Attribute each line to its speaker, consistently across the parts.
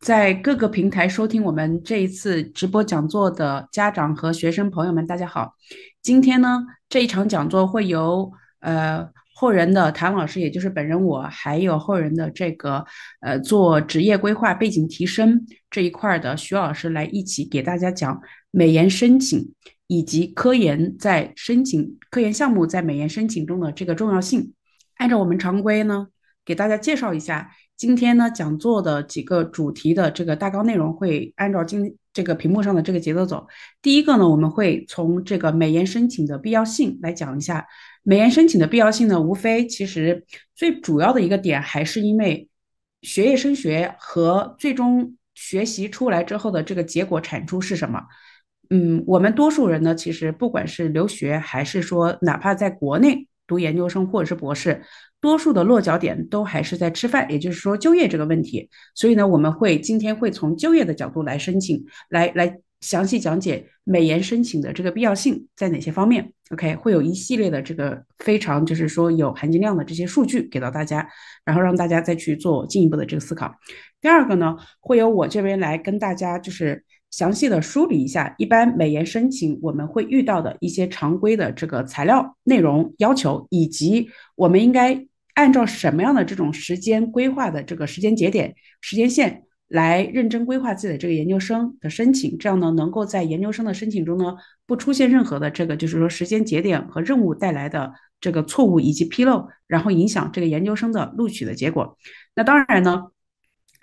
Speaker 1: 在各个平台收听我们这一次直播讲座的家长和学生朋友们，大家好！今天呢，这一场讲座会由呃后人的谭老师，也就是本人我，还有后人的这个呃做职业规划、背景提升这一块的徐老师来一起给大家讲美研申请以及科研在申请科研项目在美研申请中的这个重要性。按照我们常规呢，给大家介绍一下。今天呢，讲座的几个主题的这个大纲内容会按照今这个屏幕上的这个节奏走。第一个呢，我们会从这个美研申请的必要性来讲一下。美研申请的必要性呢，无非其实最主要的一个点还是因为学业升学和最终学习出来之后的这个结果产出是什么？嗯，我们多数人呢，其实不管是留学还是说哪怕在国内读研究生或者是博士。多数的落脚点都还是在吃饭，也就是说就业这个问题。所以呢，我们会今天会从就业的角度来申请，来来详细讲解美颜申请的这个必要性在哪些方面。OK，会有一系列的这个非常就是说有含金量的这些数据给到大家，然后让大家再去做进一步的这个思考。第二个呢，会由我这边来跟大家就是详细的梳理一下，一般美颜申请我们会遇到的一些常规的这个材料内容要求，以及我们应该。按照什么样的这种时间规划的这个时间节点、时间线来认真规划自己的这个研究生的申请，这样呢，能够在研究生的申请中呢，不出现任何的这个就是说时间节点和任务带来的这个错误以及纰漏，然后影响这个研究生的录取的结果。那当然呢，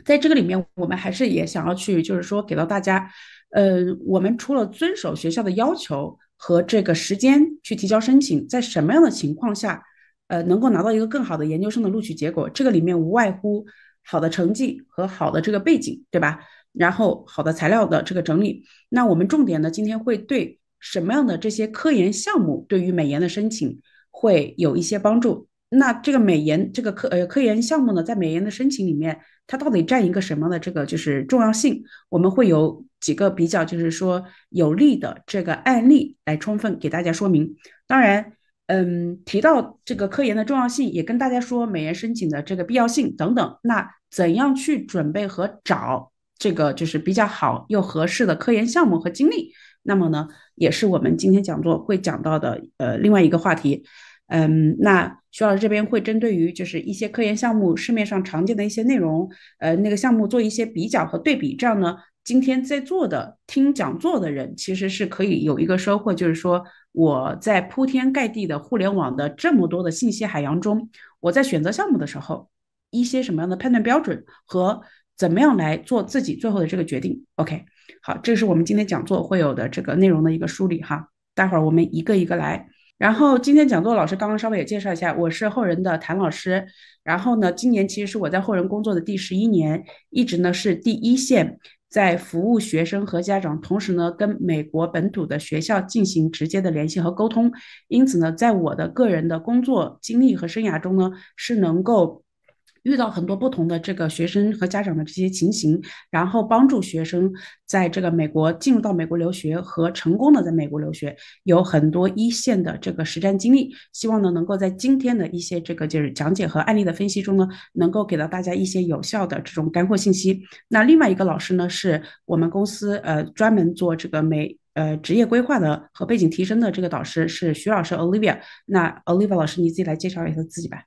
Speaker 1: 在这个里面，我们还是也想要去就是说给到大家，呃，我们除了遵守学校的要求和这个时间去提交申请，在什么样的情况下？呃，能够拿到一个更好的研究生的录取结果，这个里面无外乎好的成绩和好的这个背景，对吧？然后好的材料的这个整理。那我们重点呢，今天会对什么样的这些科研项目对于美研的申请会有一些帮助？那这个美研这个科呃科研项目呢，在美研的申请里面，它到底占一个什么的这个就是重要性？我们会有几个比较就是说有利的这个案例来充分给大家说明。当然。嗯，提到这个科研的重要性，也跟大家说美研申请的这个必要性等等。那怎样去准备和找这个就是比较好又合适的科研项目和经历？那么呢，也是我们今天讲座会讲到的呃另外一个话题。嗯，那徐老师这边会针对于就是一些科研项目市面上常见的一些内容，呃那个项目做一些比较和对比，这样呢。今天在座的听讲座的人，其实是可以有一个收获，就是说我在铺天盖地的互联网的这么多的信息海洋中，我在选择项目的时候，一些什么样的判断标准和怎么样来做自己最后的这个决定。OK，好，这是我们今天讲座会有的这个内容的一个梳理哈。待会儿我们一个一个来。然后今天讲座老师刚刚稍微也介绍一下，我是后人的谭老师。然后呢，今年其实是我在后人工作的第十一年，一直呢是第一线。在服务学生和家长，同时呢，跟美国本土的学校进行直接的联系和沟通。因此呢，在我的个人的工作经历和生涯中呢，是能够。遇到很多不同的这个学生和家长的这些情形，然后帮助学生在这个美国进入到美国留学和成功的在美国留学，有很多一线的这个实战经历。希望呢能够在今天的一些这个就是讲解和案例的分析中呢，能够给到大家一些有效的这种干货信息。那另外一个老师呢是我们公司呃专门做这个美呃职业规划的和背景提升的这个导师是徐老师 Olivia。那 Olivia 老师你自己来介绍一下自己吧。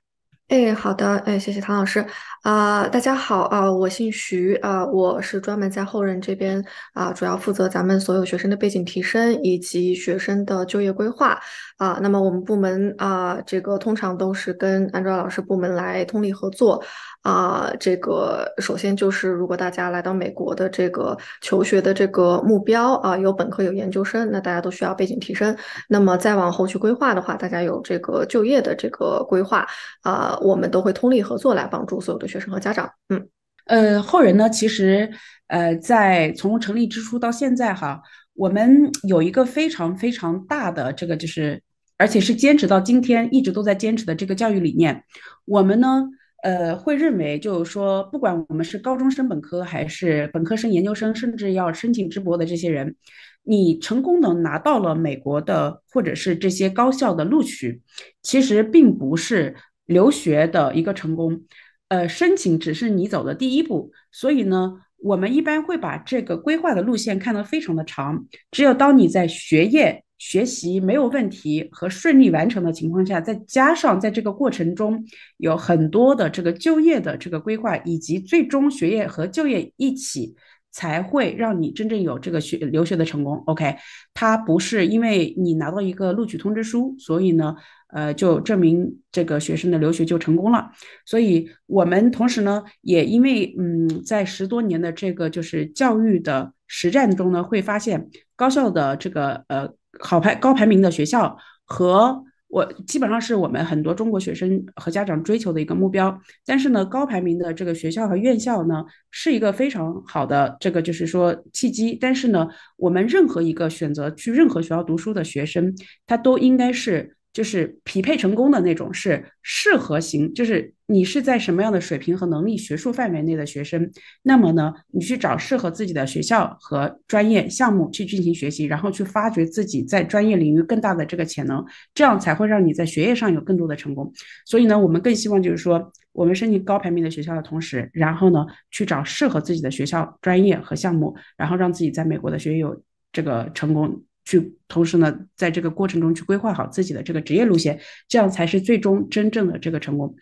Speaker 2: 哎，好的，哎，谢谢唐老师啊，大家好啊，我姓徐啊，我是专门在后任这边啊，主要负责咱们所有学生的背景提升以及学生的就业规划啊。那么我们部门啊，这个通常都是跟安照老师部门来通力合作。啊，这个首先就是，如果大家来到美国的这个求学的这个目标啊，有本科有研究生，那大家都需要背景提升。那么再往后去规划的话，大家有这个就业的这个规划啊，我们都会通力合作来帮助所有的学生和家长。
Speaker 1: 嗯，呃，后人呢，其实呃，在从成立之初到现在哈，我们有一个非常非常大的这个，就是而且是坚持到今天一直都在坚持的这个教育理念，我们呢。呃，会认为就是说，不管我们是高中生、本科，还是本科生、研究生，甚至要申请直博的这些人，你成功的拿到了美国的或者是这些高校的录取，其实并不是留学的一个成功。呃，申请只是你走的第一步，所以呢，我们一般会把这个规划的路线看得非常的长。只有当你在学业，学习没有问题和顺利完成的情况下，再加上在这个过程中有很多的这个就业的这个规划，以及最终学业和就业一起，才会让你真正有这个学留学的成功。OK，它不是因为你拿到一个录取通知书，所以呢，呃，就证明这个学生的留学就成功了。所以我们同时呢，也因为嗯，在十多年的这个就是教育的实战中呢，会发现高校的这个呃。好排高排名的学校和我基本上是我们很多中国学生和家长追求的一个目标。但是呢，高排名的这个学校和院校呢，是一个非常好的这个就是说契机。但是呢，我们任何一个选择去任何学校读书的学生，他都应该是。就是匹配成功的那种是适合型，就是你是在什么样的水平和能力学术范围内的学生，那么呢，你去找适合自己的学校和专业项目去进行学习，然后去发掘自己在专业领域更大的这个潜能，这样才会让你在学业上有更多的成功。所以呢，我们更希望就是说，我们申请高排名的学校的同时，然后呢，去找适合自己的学校、专业和项目，然后让自己在美国的学业有这个成功。去，同时呢，在这个过程中去规划好自己的这个职业路线，这样才是最终真正的这个成功。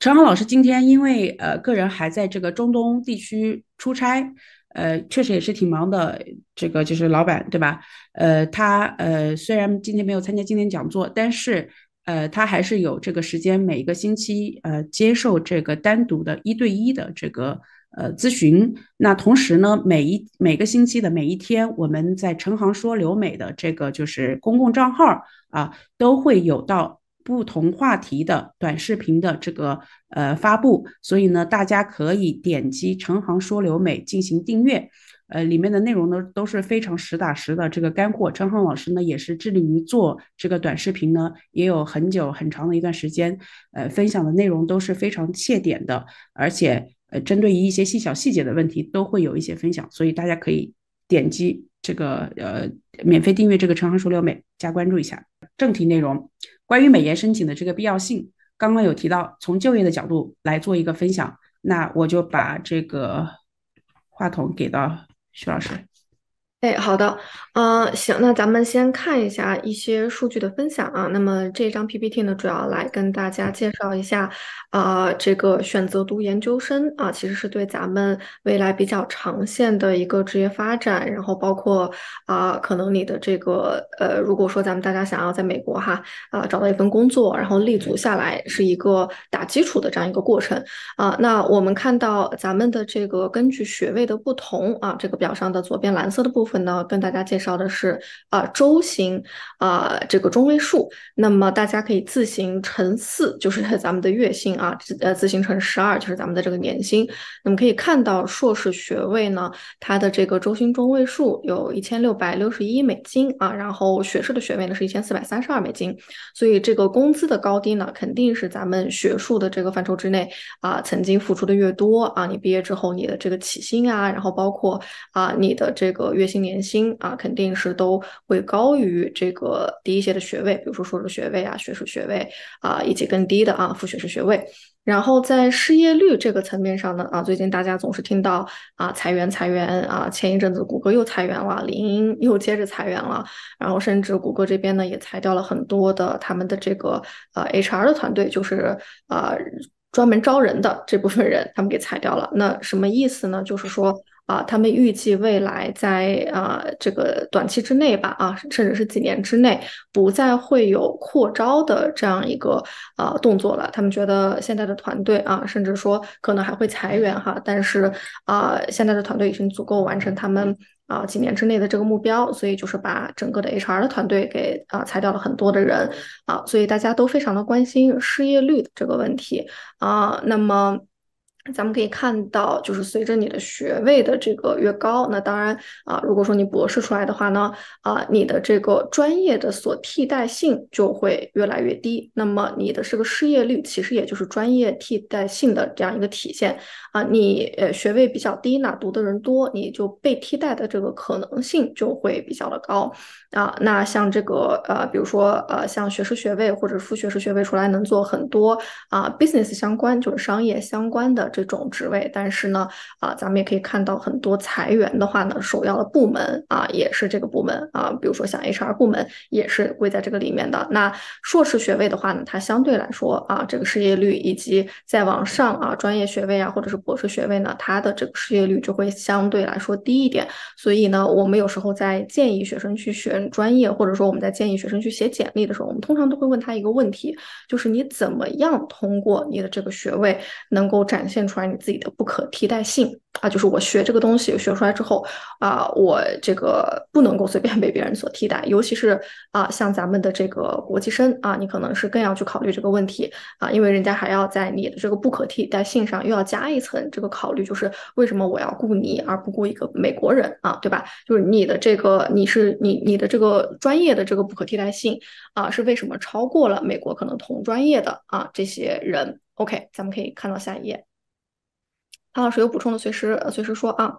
Speaker 1: 陈航老师今天因为呃个人还在这个中东地区出差，呃确实也是挺忙的。这个就是老板对吧？呃他呃虽然今天没有参加今天讲座，但是呃他还是有这个时间，每个星期呃接受这个单独的一对一的这个。呃，咨询那同时呢，每一每个星期的每一天，我们在陈航说留美的这个就是公共账号啊，都会有到不同话题的短视频的这个呃发布，所以呢，大家可以点击陈航说留美进行订阅，呃，里面的内容呢都是非常实打实的这个干货。陈航老师呢也是致力于做这个短视频呢，也有很久很长的一段时间，呃，分享的内容都是非常切点的，而且。针对于一些细小细节的问题，都会有一些分享，所以大家可以点击这个呃免费订阅这个陈航说六美，加关注一下。正题内容，关于美颜申请的这个必要性，刚刚有提到，从就业的角度来做一个分享，那我就把这个话筒给到徐老师。
Speaker 2: 哎，好的，呃，行，那咱们先看一下一些数据的分享啊。那么这张 PPT 呢，主要来跟大家介绍一下啊，这个选择读研究生啊，其实是对咱们未来比较长线的一个职业发展，然后包括啊，可能你的这个呃，如果说咱们大家想要在美国哈啊找到一份工作，然后立足下来，是一个打基础的这样一个过程啊。那我们看到咱们的这个根据学位的不同啊，这个表上的左边蓝色的部分。呢，跟大家介绍的是啊，周薪啊，这个中位数。那么大家可以自行乘四，就是 咱们的月薪啊，自呃自行乘十二，就是咱们的这个年薪。那么可以看到，硕士学位呢，它的这个周薪中位数有一千六百六十一美金啊，然后学士的学位呢是一千四百三十二美金。所以这个工资的高低呢，肯定是咱们学术的这个范畴之内啊。曾经付出的越多啊，你毕业之后你的这个起薪啊，然后包括啊你的这个月薪。年薪啊，肯定是都会高于这个低一些的学位，比如说硕士学位啊、学术学位啊，以及更低的啊副学士学位。然后在失业率这个层面上呢，啊，最近大家总是听到啊裁员裁员啊，前一阵子谷歌又裁员了，领英又接着裁员了，然后甚至谷歌这边呢也裁掉了很多的他们的这个呃 HR 的团队，就是呃专门招人的这部分人，他们给裁掉了。那什么意思呢？就是说。啊，他们预计未来在啊这个短期之内吧，啊甚至是几年之内，不再会有扩招的这样一个啊动作了。他们觉得现在的团队啊，甚至说可能还会裁员哈，但是啊现在的团队已经足够完成他们啊几年之内的这个目标，所以就是把整个的 HR 的团队给啊裁掉了很多的人啊，所以大家都非常的关心失业率的这个问题啊，那么。咱们可以看到，就是随着你的学位的这个越高，那当然啊，如果说你博士出来的话呢，啊，你的这个专业的所替代性就会越来越低，那么你的这个失业率其实也就是专业替代性的这样一个体现。啊，你呃学位比较低呢，读的人多，你就被替代的这个可能性就会比较的高啊。那像这个呃，比如说呃，像学士学位或者副学士学位出来，能做很多啊 business 相关，就是商业相关的这种职位。但是呢，啊，咱们也可以看到很多裁员的话呢，首要的部门啊也是这个部门啊，比如说像 HR 部门也是归在这个里面的。那硕士学位的话呢，它相对来说啊，这个失业率以及再往上啊，专业学位啊，或者是博士学位呢，它的这个失业率就会相对来说低一点。所以呢，我们有时候在建议学生去选专业，或者说我们在建议学生去写简历的时候，我们通常都会问他一个问题，就是你怎么样通过你的这个学位能够展现出来你自己的不可替代性？啊，就是我学这个东西学出来之后，啊，我这个不能够随便 被别人所替代，尤其是啊，像咱们的这个国际生啊，你可能是更要去考虑这个问题啊，因为人家还要在你的这个不可替代性上又要加一层这个考虑，就是为什么我要雇你而不雇一个美国人啊，对吧？就是你的这个你是你你的这个专业的这个不可替代性啊，是为什么超过了美国可能同专业的啊这些人？OK，咱们可以看到下一页。唐老师有补充的，随时随时说啊。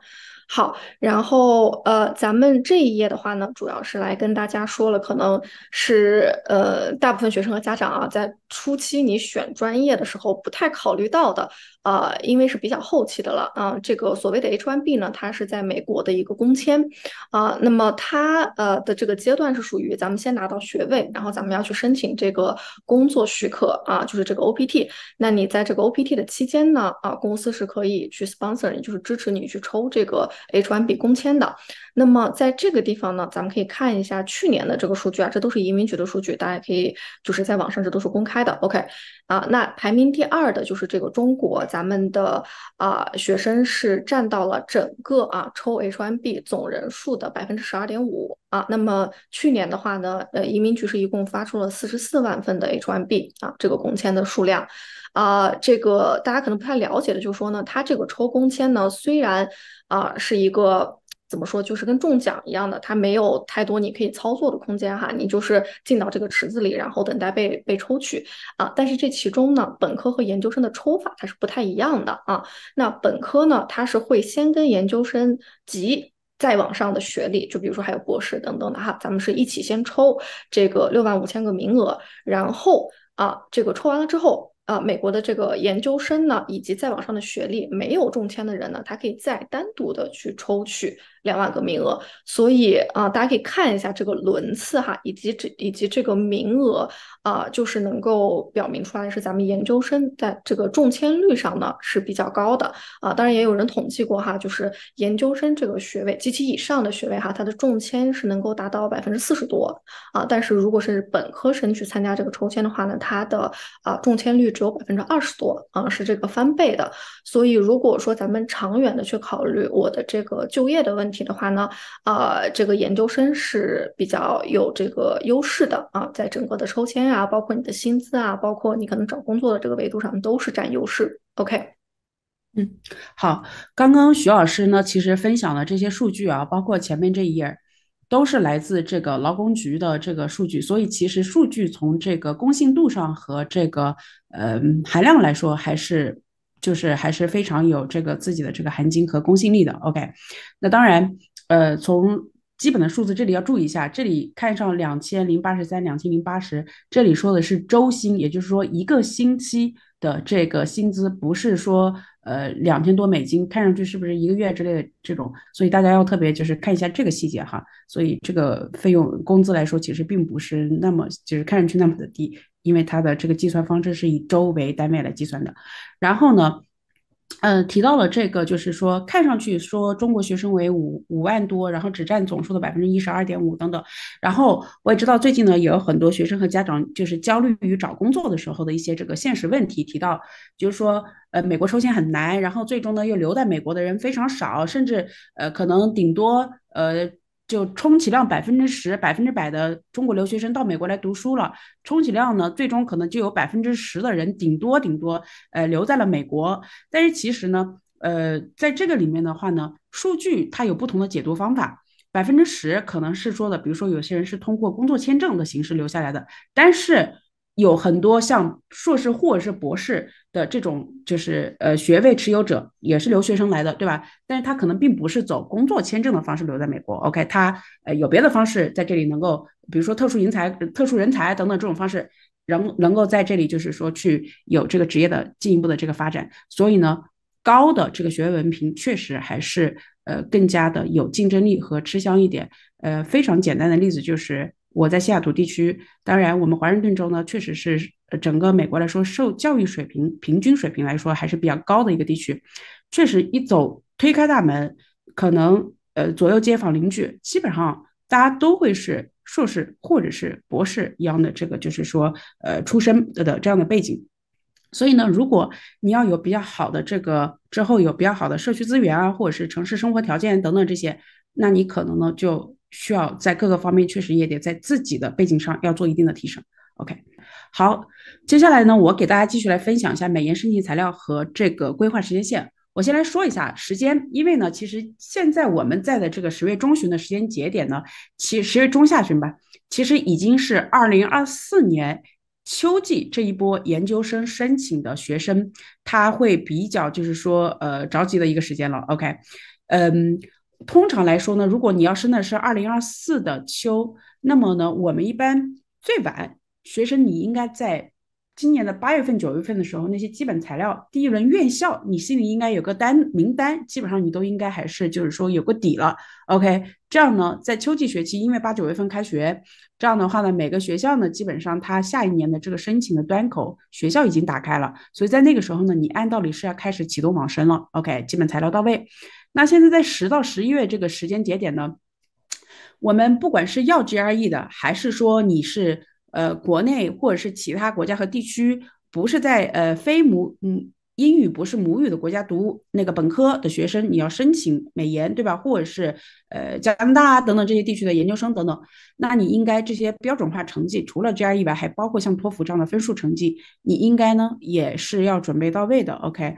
Speaker 2: 好，然后呃，咱们这一页的话呢，主要是来跟大家说了，可能是呃大部分学生和家长啊，在初期你选专业的时候不太考虑到的。呃，因为是比较后期的了啊，这个所谓的 H1B 呢，它是在美国的一个工签啊，那么它呃的这个阶段是属于咱们先拿到学位，然后咱们要去申请这个工作许可啊，就是这个 OPT。那你在这个 OPT 的期间呢，啊，公司是可以去 sponsor 你，就是支持你去抽这个 H1B 工签的。那么在这个地方呢，咱们可以看一下去年的这个数据啊，这都是移民局的数据，大家可以就是在网上，这都是公开的。OK 啊，那排名第二的就是这个中国，咱们的啊学生是占到了整个啊抽 H1B 总人数的百分之十二点五啊。那么去年的话呢，呃，移民局是一共发出了四十四万份的 H1B 啊，这个工签的数量啊，这个大家可能不太了解的，就说呢，它这个抽工签呢，虽然啊是一个。怎么说，就是跟中奖一样的，它没有太多你可以操作的空间哈，你就是进到这个池子里，然后等待被被抽取啊。但是这其中呢，本科和研究生的抽法它是不太一样的啊。那本科呢，它是会先跟研究生及再往上的学历，就比如说还有博士等等的哈，咱们是一起先抽这个六万五千个名额，然后啊，这个抽完了之后啊，美国的这个研究生呢以及再往上的学历没有中签的人呢，他可以再单独的去抽取。两万个名额，所以啊，大家可以看一下这个轮次哈，以及这以及这个名额啊，就是能够表明出来是，咱们研究生在这个中签率上呢是比较高的啊。当然也有人统计过哈，就是研究生这个学位及其以上的学位哈，它的中签是能够达到百分之四十多啊。但是如果是本科生去参加这个抽签的话呢，它的啊中签率只有百分之二十多啊，是这个翻倍的。所以如果说咱们长远的去考虑我的这个就业的问，的话呢，呃，这个研究生是比较有这个优势的啊，在整个的抽签啊，包括你的薪资啊，包括你可能找工作的这个维度上都是占优势。OK，
Speaker 1: 嗯，好，刚刚徐老师呢，其实分享的这些数据啊，包括前面这一页，都是来自这个劳工局的这个数据，所以其实数据从这个公信度上和这个呃含量来说，还是。就是还是非常有这个自己的这个含金和公信力的。OK，那当然，呃，从基本的数字这里要注意一下，这里看上两千零八十三，两千零八十，这里说的是周薪，也就是说一个星期的这个薪资，不是说呃两千多美金，看上去是不是一个月之类的这种？所以大家要特别就是看一下这个细节哈。所以这个费用工资来说，其实并不是那么就是看上去那么的低。因为它的这个计算方式是以周为单位来计算的，然后呢，嗯，提到了这个，就是说看上去说中国学生为五五万多，然后只占总数的百分之一十二点五等等。然后我也知道最近呢，也有很多学生和家长就是焦虑于找工作的时候的一些这个现实问题，提到就是说，呃，美国抽签很难，然后最终呢又留在美国的人非常少，甚至呃可能顶多呃。就充其量百分之十、百分之百的中国留学生到美国来读书了，充其量呢，最终可能就有百分之十的人，顶多顶多，呃，留在了美国。但是其实呢，呃，在这个里面的话呢，数据它有不同的解读方法。百分之十可能是说的，比如说有些人是通过工作签证的形式留下来的，但是。有很多像硕士或者是博士的这种，就是呃，学位持有者也是留学生来的，对吧？但是他可能并不是走工作签证的方式留在美国，OK？他呃有别的方式在这里能够，比如说特殊人才、特殊人才等等这种方式，能能够在这里就是说去有这个职业的进一步的这个发展。所以呢，高的这个学位文凭确实还是呃更加的有竞争力和吃香一点。呃，非常简单的例子就是。我在西雅图地区，当然，我们华盛顿州呢，确实是整个美国来说，受教育水平平均水平来说还是比较高的一个地区。确实，一走推开大门，可能呃左右街坊邻居，基本上大家都会是硕士或者是博士一样的这个，就是说呃出身的这样的背景。所以呢，如果你要有比较好的这个之后有比较好的社区资源啊，或者是城市生活条件等等这些，那你可能呢就。需要在各个方面确实也得在自己的背景上要做一定的提升。OK，好，接下来呢，我给大家继续来分享一下美研申请材料和这个规划时间线。我先来说一下时间，因为呢，其实现在我们在的这个十月中旬的时间节点呢，其十月中下旬吧，其实已经是二零二四年秋季这一波研究生申请的学生，他会比较就是说呃着急的一个时间了。OK，嗯。通常来说呢，如果你要申的是二零二四的秋，那么呢，我们一般最晚学生你应该在今年的八月份、九月份的时候，那些基本材料、第一轮院校，你心里应该有个单名单，基本上你都应该还是就是说有个底了。OK，这样呢，在秋季学期，因为八九月份开学，这样的话呢，每个学校呢，基本上它下一年的这个申请的端口学校已经打开了，所以在那个时候呢，你按道理是要开始启动网申了。OK，基本材料到位。那现在在十到十一月这个时间节点呢，我们不管是要 GRE 的，还是说你是呃国内或者是其他国家和地区，不是在呃非母嗯英语不是母语的国家读那个本科的学生，你要申请美研对吧？或者是呃加拿大啊等等这些地区的研究生等等，那你应该这些标准化成绩除了 GRE 以外，还包括像托福这样的分数成绩，你应该呢也是要准备到位的。OK。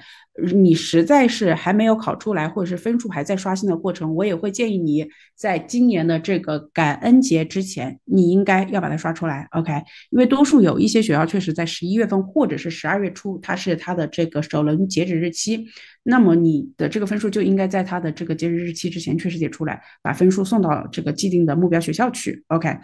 Speaker 1: 你实在是还没有考出来，或者是分数还在刷新的过程，我也会建议你在今年的这个感恩节之前，你应该要把它刷出来，OK？因为多数有一些学校确实在十一月份或者是十二月初，它是它的这个首轮截止日期，那么你的这个分数就应该在它的这个截止日期之前确实得出来，把分数送到这个既定的目标学校去，OK？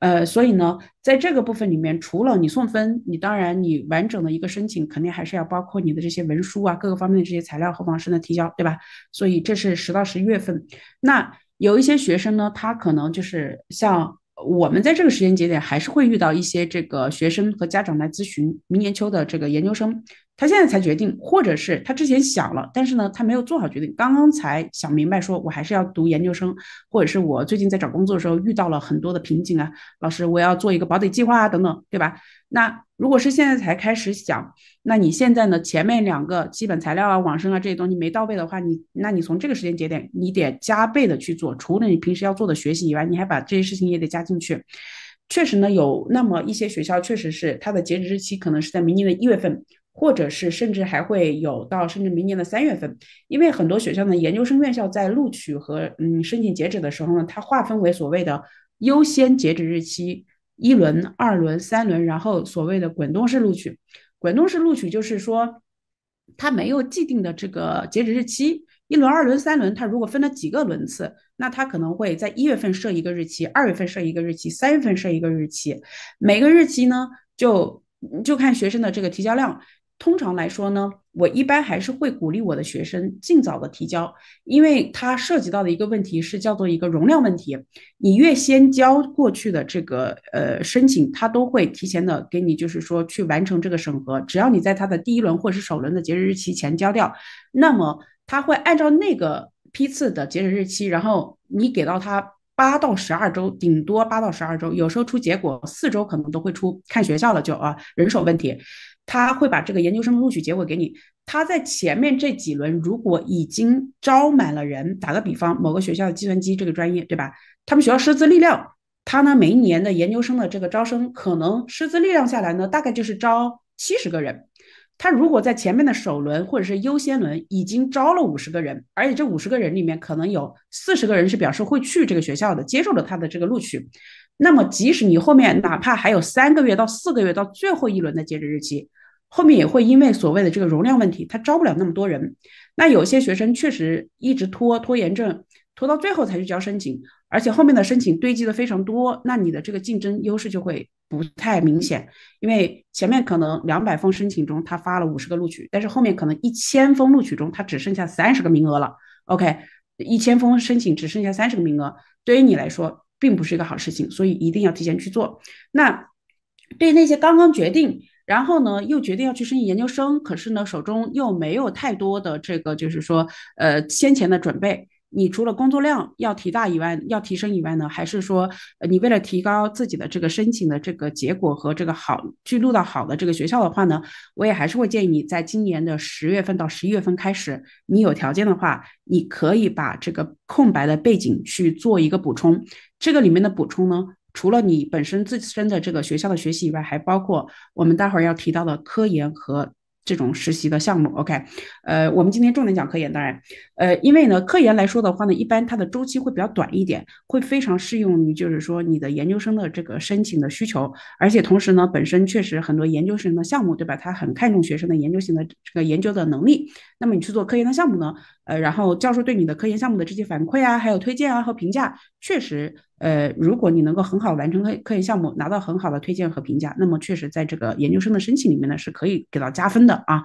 Speaker 1: 呃，所以呢，在这个部分里面，除了你送分，你当然你完整的一个申请肯定还是要包括你的这些文书啊，各个方面的这些材料和网申的提交，对吧？所以这是十到十一月份。那有一些学生呢，他可能就是像我们在这个时间节点，还是会遇到一些这个学生和家长来咨询明年秋的这个研究生。他现在才决定，或者是他之前想了，但是呢，他没有做好决定。刚刚才想明白，说我还是要读研究生，或者是我最近在找工作的时候遇到了很多的瓶颈啊。老师，我要做一个保底计划啊，等等，对吧？那如果是现在才开始想，那你现在呢？前面两个基本材料啊、网申啊这些东西没到位的话，你那你从这个时间节点，你得加倍的去做，除了你平时要做的学习以外，你还把这些事情也得加进去。确实呢，有那么一些学校，确实是它的截止日期可能是在明年的一月份。或者是，甚至还会有到甚至明年的三月份，因为很多学校的研究生院校在录取和嗯申请截止的时候呢，它划分为所谓的优先截止日期，一轮、二轮、三轮，然后所谓的滚动式录取。滚动式录取就是说，它没有既定的这个截止日期，一轮、二轮、三轮，它如果分了几个轮次，那它可能会在一月份设一个日期，二月份设一个日期，三月份设一个日期，每个日期呢就就看学生的这个提交量。通常来说呢，我一般还是会鼓励我的学生尽早的提交，因为它涉及到的一个问题是叫做一个容量问题。你越先交过去的这个呃申请，他都会提前的给你，就是说去完成这个审核。只要你在他的第一轮或是首轮的截止日期前交掉，那么他会按照那个批次的截止日期，然后你给到他八到十二周，顶多八到十二周，有时候出结果四周可能都会出，看学校了就啊人手问题。他会把这个研究生的录取结果给你。他在前面这几轮如果已经招满了人，打个比方，某个学校的计算机这个专业，对吧？他们学校师资力量，他呢每一年的研究生的这个招生，可能师资力量下来呢，大概就是招七十个人。他如果在前面的首轮或者是优先轮已经招了五十个人，而且这五十个人里面可能有四十个人是表示会去这个学校的，接受了他的这个录取，那么即使你后面哪怕还有三个月到四个月到最后一轮的截止日期。后面也会因为所谓的这个容量问题，他招不了那么多人。那有些学生确实一直拖拖延症，拖到最后才去交申请，而且后面的申请堆积的非常多，那你的这个竞争优势就会不太明显。因为前面可能两百封申请中他发了五十个录取，但是后面可能一千封录取中他只剩下三十个名额了。OK，一千封申请只剩下三十个名额，对于你来说并不是一个好事情，所以一定要提前去做。那对那些刚刚决定。然后呢，又决定要去申请研究生，可是呢，手中又没有太多的这个，就是说，呃，先前的准备。你除了工作量要提大以外，要提升以外呢，还是说，你为了提高自己的这个申请的这个结果和这个好，去录到好的这个学校的话呢，我也还是会建议你在今年的十月份到十一月份开始，你有条件的话，你可以把这个空白的背景去做一个补充。这个里面的补充呢？除了你本身自身的这个学校的学习以外，还包括我们待会儿要提到的科研和这种实习的项目。OK，呃，我们今天重点讲科研。当然，呃，因为呢，科研来说的话呢，一般它的周期会比较短一点，会非常适用于就是说你的研究生的这个申请的需求。而且同时呢，本身确实很多研究生的项目，对吧？他很看重学生的研究型的这个研究的能力。那么你去做科研的项目呢？呃，然后教授对你的科研项目的这些反馈啊，还有推荐啊和评价，确实。呃，如果你能够很好完成科科研项目，拿到很好的推荐和评价，那么确实在这个研究生的申请里面呢，是可以给到加分的啊。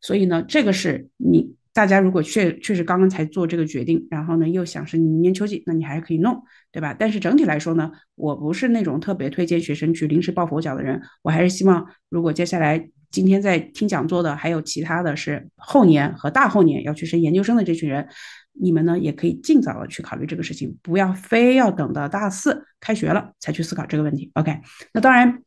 Speaker 1: 所以呢，这个是你大家如果确确实刚刚才做这个决定，然后呢又想是明年秋季，那你还可以弄，对吧？但是整体来说呢，我不是那种特别推荐学生去临时抱佛脚的人，我还是希望如果接下来今天在听讲座的，还有其他的是后年和大后年要去升研究生的这群人。你们呢也可以尽早的去考虑这个事情，不要非要等到大四开学了才去思考这个问题。OK，那当然，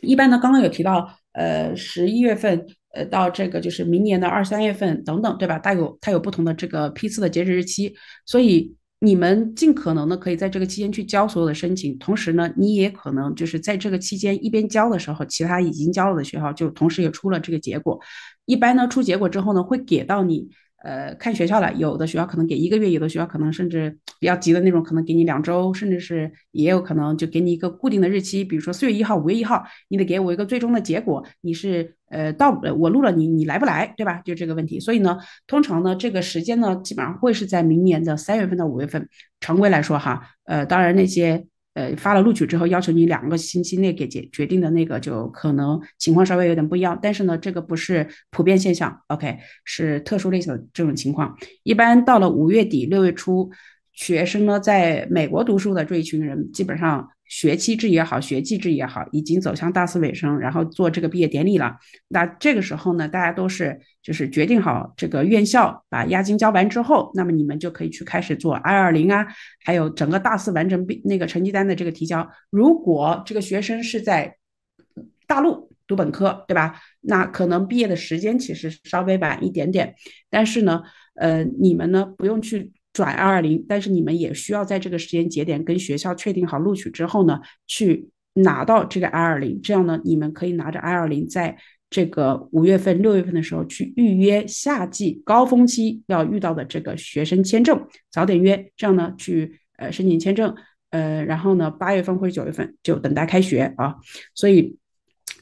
Speaker 1: 一般呢刚刚有提到，呃，十一月份，呃，到这个就是明年的二三月份等等，对吧？它有它有不同的这个批次的截止日期，所以你们尽可能的可以在这个期间去交所有的申请。同时呢，你也可能就是在这个期间一边交的时候，其他已经交了的学校就同时也出了这个结果。一般呢出结果之后呢，会给到你。呃，看学校了，有的学校可能给一个月，有的学校可能甚至比较急的那种，可能给你两周，甚至是也有可能就给你一个固定的日期，比如说四月一号、五月一号，你得给我一个最终的结果，你是呃到我录了你，你来不来，对吧？就这个问题，所以呢，通常呢，这个时间呢，基本上会是在明年的三月份到五月份，常规来说哈，呃，当然那些。呃，发了录取之后，要求你两个星期内给决决定的那个，就可能情况稍微有点不一样。但是呢，这个不是普遍现象，OK，是特殊类型这种情况。一般到了五月底六月初，学生呢在美国读书的这一群人，基本上。学期制也好，学季制也好，已经走向大四尾声，然后做这个毕业典礼了。那这个时候呢，大家都是就是决定好这个院校，把押金交完之后，那么你们就可以去开始做 I 二零啊，还有整个大四完成毕那个成绩单的这个提交。如果这个学生是在大陆读本科，对吧？那可能毕业的时间其实稍微晚一点点，但是呢，呃，你们呢不用去。转二二零，但是你们也需要在这个时间节点跟学校确定好录取之后呢，去拿到这个 I 二零，这样呢，你们可以拿着 I 二零，在这个五月份、六月份的时候去预约夏季高峰期要遇到的这个学生签证，早点约，这样呢，去呃申请签证，呃，然后呢，八月份或者九月份就等待开学啊，所以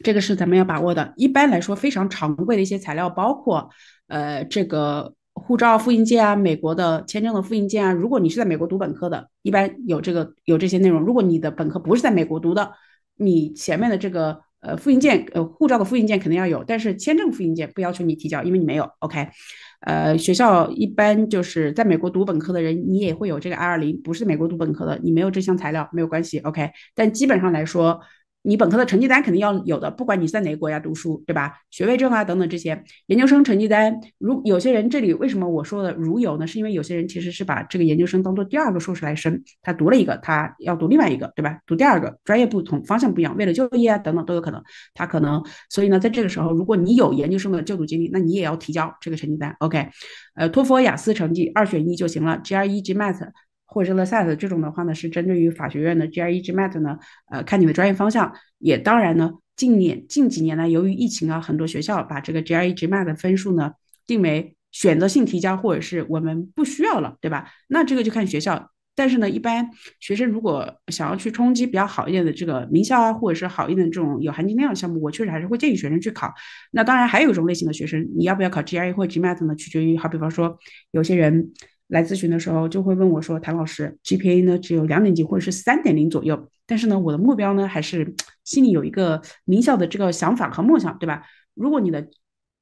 Speaker 1: 这个是咱们要把握的。一般来说，非常常规的一些材料包括呃这个。护照复印件啊，美国的签证的复印件啊。如果你是在美国读本科的，一般有这个有这些内容。如果你的本科不是在美国读的，你前面的这个呃复印件呃护照的复印件肯定要有，但是签证复印件不要求你提交，因为你没有。OK，呃，学校一般就是在美国读本科的人，你也会有这个 I 二零。不是美国读本科的，你没有这项材料没有关系。OK，但基本上来说。你本科的成绩单肯定要有的，不管你在哪个国家读书，对吧？学位证啊等等这些，研究生成绩单，如有些人这里为什么我说的如有呢？是因为有些人其实是把这个研究生当做第二个硕士来升，他读了一个，他要读另外一个，对吧？读第二个专业不同，方向不一样，为了就业啊等等都有可能，他可能所以呢，在这个时候，如果你有研究生的就读经历，那你也要提交这个成绩单。OK，呃，托福、雅思成绩二选一就行了，GRE g MAT。或者 LSAT 这种的话呢，是针对于法学院的 GRE、GMAT 呢，呃，看你的专业方向。也当然呢，近年近几年来，由于疫情啊，很多学校把这个 GRE、GMAT 的分数呢定为选择性提交，或者是我们不需要了，对吧？那这个就看学校。但是呢，一般学生如果想要去冲击比较好一点的这个名校啊，或者是好一点的这种有含金量的项目，我确实还是会建议学生去考。那当然还有一种类型的学生，你要不要考 GRE 或 GMAT 呢？取决于，好比方说有些人。来咨询的时候就会问我说：“谭老师，GPA 呢只有两点几或者是三点零左右，但是呢，我的目标呢还是心里有一个名校的这个想法和梦想，对吧？如果你的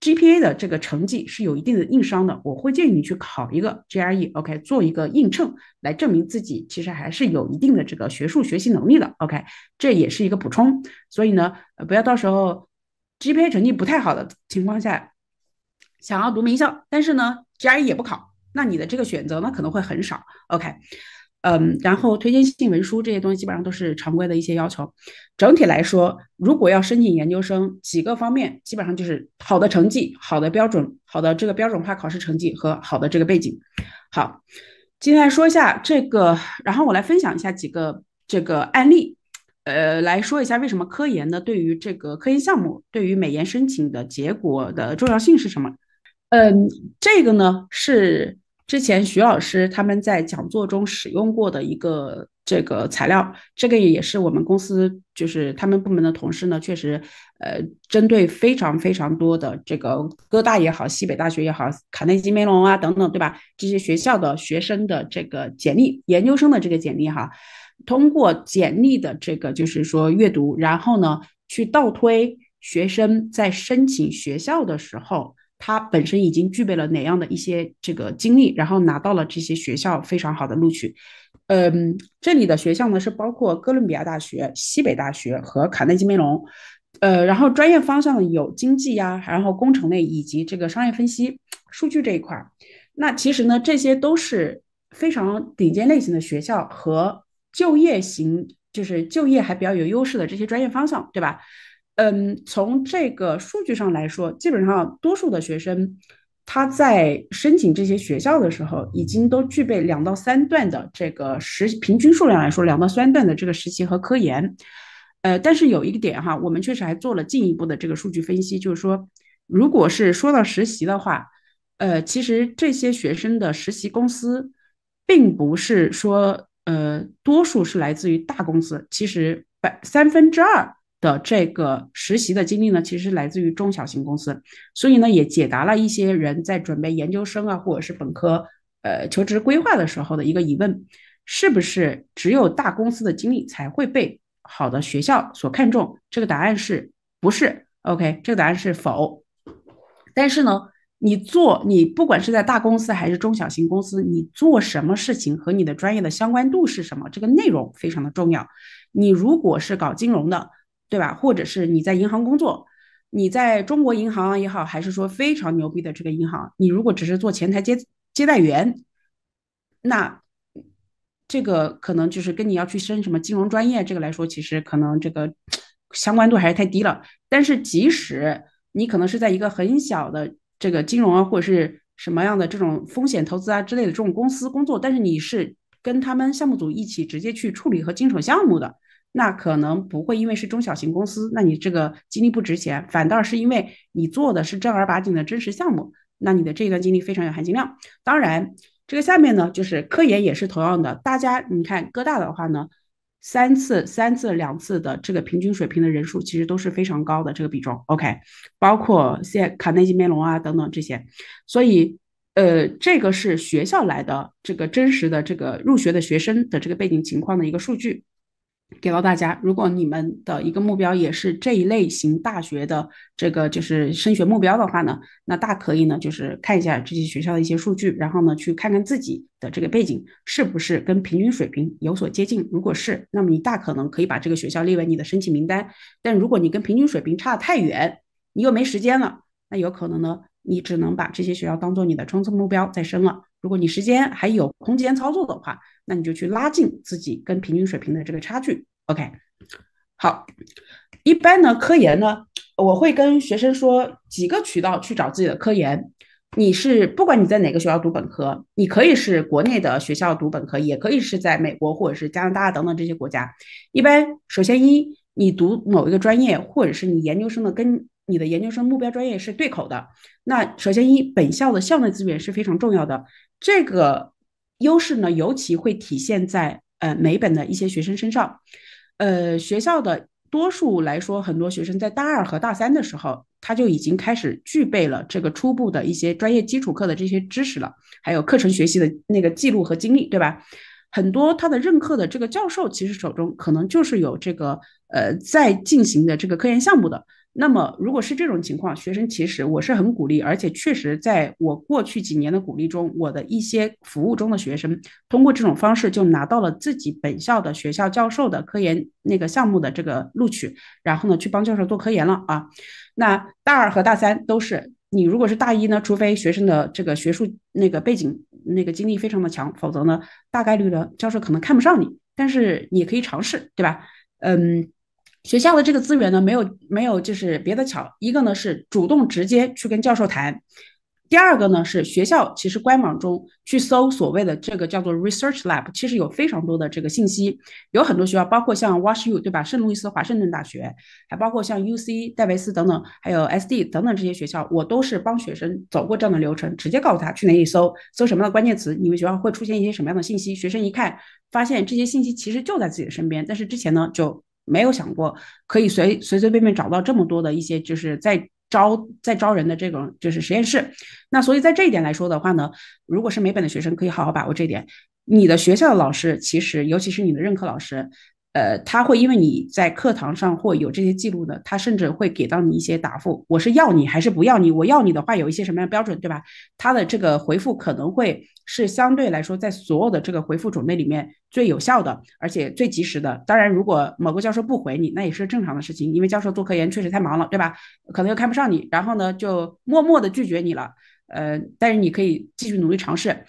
Speaker 1: GPA 的这个成绩是有一定的硬伤的，我会建议你去考一个 GRE，OK，做一个硬衬，来证明自己其实还是有一定的这个学术学习能力的，OK，这也是一个补充。所以呢，不要到时候 GPA 成绩不太好的情况下，想要读名校，但是呢，GRE 也不考。”那你的这个选择呢可能会很少。OK，嗯，然后推荐信文书这些东西基本上都是常规的一些要求。整体来说，如果要申请研究生，几个方面基本上就是好的成绩、好的标准、好的这个标准化考试成绩和好的这个背景。好，今天来说一下这个，然后我来分享一下几个这个案例，呃，来说一下为什么科研呢对于这个科研项目、对于美研申请的结果的重要性是什么？嗯，这个呢是。之前徐老师他们在讲座中使用过的一个这个材料，这个也是我们公司就是他们部门的同事呢，确实，呃，针对非常非常多的这个哥大也好，西北大学也好，卡内基梅隆啊等等，对吧？这些学校的学生的这个简历，研究生的这个简历哈，通过简历的这个就是说阅读，然后呢去倒推学生在申请学校的时候。他本身已经具备了哪样的一些这个经历，然后拿到了这些学校非常好的录取。嗯，这里的学校呢是包括哥伦比亚大学、西北大学和卡内基梅隆。呃，然后专业方向有经济呀，然后工程类以及这个商业分析、数据这一块儿。那其实呢，这些都是非常顶尖类型的学校和就业型，就是就业还比较有优势的这些专业方向，对吧？嗯，从这个数据上来说，基本上多数的学生，他在申请这些学校的时候，已经都具备两到三段的这个实平均数量来说，两到三段的这个实习和科研。呃，但是有一个点哈，我们确实还做了进一步的这个数据分析，就是说，如果是说到实习的话，呃，其实这些学生的实习公司，并不是说呃多数是来自于大公司，其实百三分之二。的这个实习的经历呢，其实来自于中小型公司，所以呢也解答了一些人在准备研究生啊，或者是本科呃求职规划的时候的一个疑问，是不是只有大公司的经历才会被好的学校所看重？这个答案是不是？OK，这个答案是否？但是呢，你做你不管是在大公司还是中小型公司，你做什么事情和你的专业的相关度是什么？这个内容非常的重要。你如果是搞金融的。对吧？或者是你在银行工作，你在中国银行也好，还是说非常牛逼的这个银行，你如果只是做前台接接待员，那这个可能就是跟你要去申什么金融专业这个来说，其实可能这个相关度还是太低了。但是即使你可能是在一个很小的这个金融啊，或者是什么样的这种风险投资啊之类的这种公司工作，但是你是跟他们项目组一起直接去处理和经手项目的。那可能不会因为是中小型公司，那你这个经历不值钱，反倒是因为你做的是正儿八经的真实项目，那你的这段经历非常有含金量。当然，这个下面呢，就是科研也是同样的。大家你看，哥大的话呢，三次、三次、两次的这个平均水平的人数其实都是非常高的这个比重。OK，包括现卡内基梅隆啊等等这些，所以呃，这个是学校来的这个真实的这个入学的学生的这个背景情况的一个数据。给到大家，如果你们的一个目标也是这一类型大学的这个就是升学目标的话呢，那大可以呢就是看一下这些学校的一些数据，然后呢去看看自己的这个背景是不是跟平均水平有所接近。如果是，那么你大可能可以把这个学校列为你的申请名单。但如果你跟平均水平差的太远，你又没时间了，那有可能呢。你只能把这些学校当做你的冲刺目标再升了。如果你时间还有空间操作的话，那你就去拉近自己跟平均水平的这个差距。OK，好，一般呢，科研呢，我会跟学生说几个渠道去找自己的科研。你是不管你在哪个学校读本科，你可以是国内的学校读本科，也可以是在美国或者是加拿大等等这些国家。一般首先一，你读某一个专业，或者是你研究生的根。你的研究生目标专业是对口的，那首先一本校的校内资源是非常重要的。这个优势呢，尤其会体现在呃美本的一些学生身上。呃，学校的多数来说，很多学生在大二和大三的时候，他就已经开始具备了这个初步的一些专业基础课的这些知识了，还有课程学习的那个记录和经历，对吧？很多他的任课的这个教授，其实手中可能就是有这个呃在进行的这个科研项目的。那么，如果是这种情况，学生其实我是很鼓励，而且确实在我过去几年的鼓励中，我的一些服务中的学生通过这种方式就拿到了自己本校的学校教授的科研那个项目的这个录取，然后呢去帮教授做科研了啊。那大二和大三都是你如果是大一呢，除非学生的这个学术那个背景那个经历非常的强，否则呢大概率的教授可能看不上你，但是你可以尝试，对吧？嗯。学校的这个资源呢，没有没有就是别的巧。一个呢是主动直接去跟教授谈，第二个呢是学校其实官网中去搜所谓的这个叫做 research lab，其实有非常多的这个信息。有很多学校，包括像 Wash U，对吧？圣路易斯华盛顿大学，还包括像 U C 戴维斯等等，还有 S D 等等这些学校，我都是帮学生走过这样的流程，直接告诉他去哪里搜，搜什么的关键词，你们学校会出现一些什么样的信息。学生一看，发现这些信息其实就在自己的身边，但是之前呢就。没有想过可以随随随便便找到这么多的一些就是在招在招人的这种就是实验室，那所以在这一点来说的话呢，如果是美本的学生，可以好好把握这一点。你的学校的老师，其实尤其是你的任课老师。呃，他会因为你在课堂上或有这些记录的，他甚至会给到你一些答复。我是要你还是不要你？我要你的话，有一些什么样标准，对吧？他的这个回复可能会是相对来说，在所有的这个回复种类里面最有效的，而且最及时的。当然，如果某个教授不回你，那也是正常的事情，因为教授做科研确实太忙了，对吧？可能又看不上你，然后呢，就默默的拒绝你了。呃，但是你可以继续努力尝试。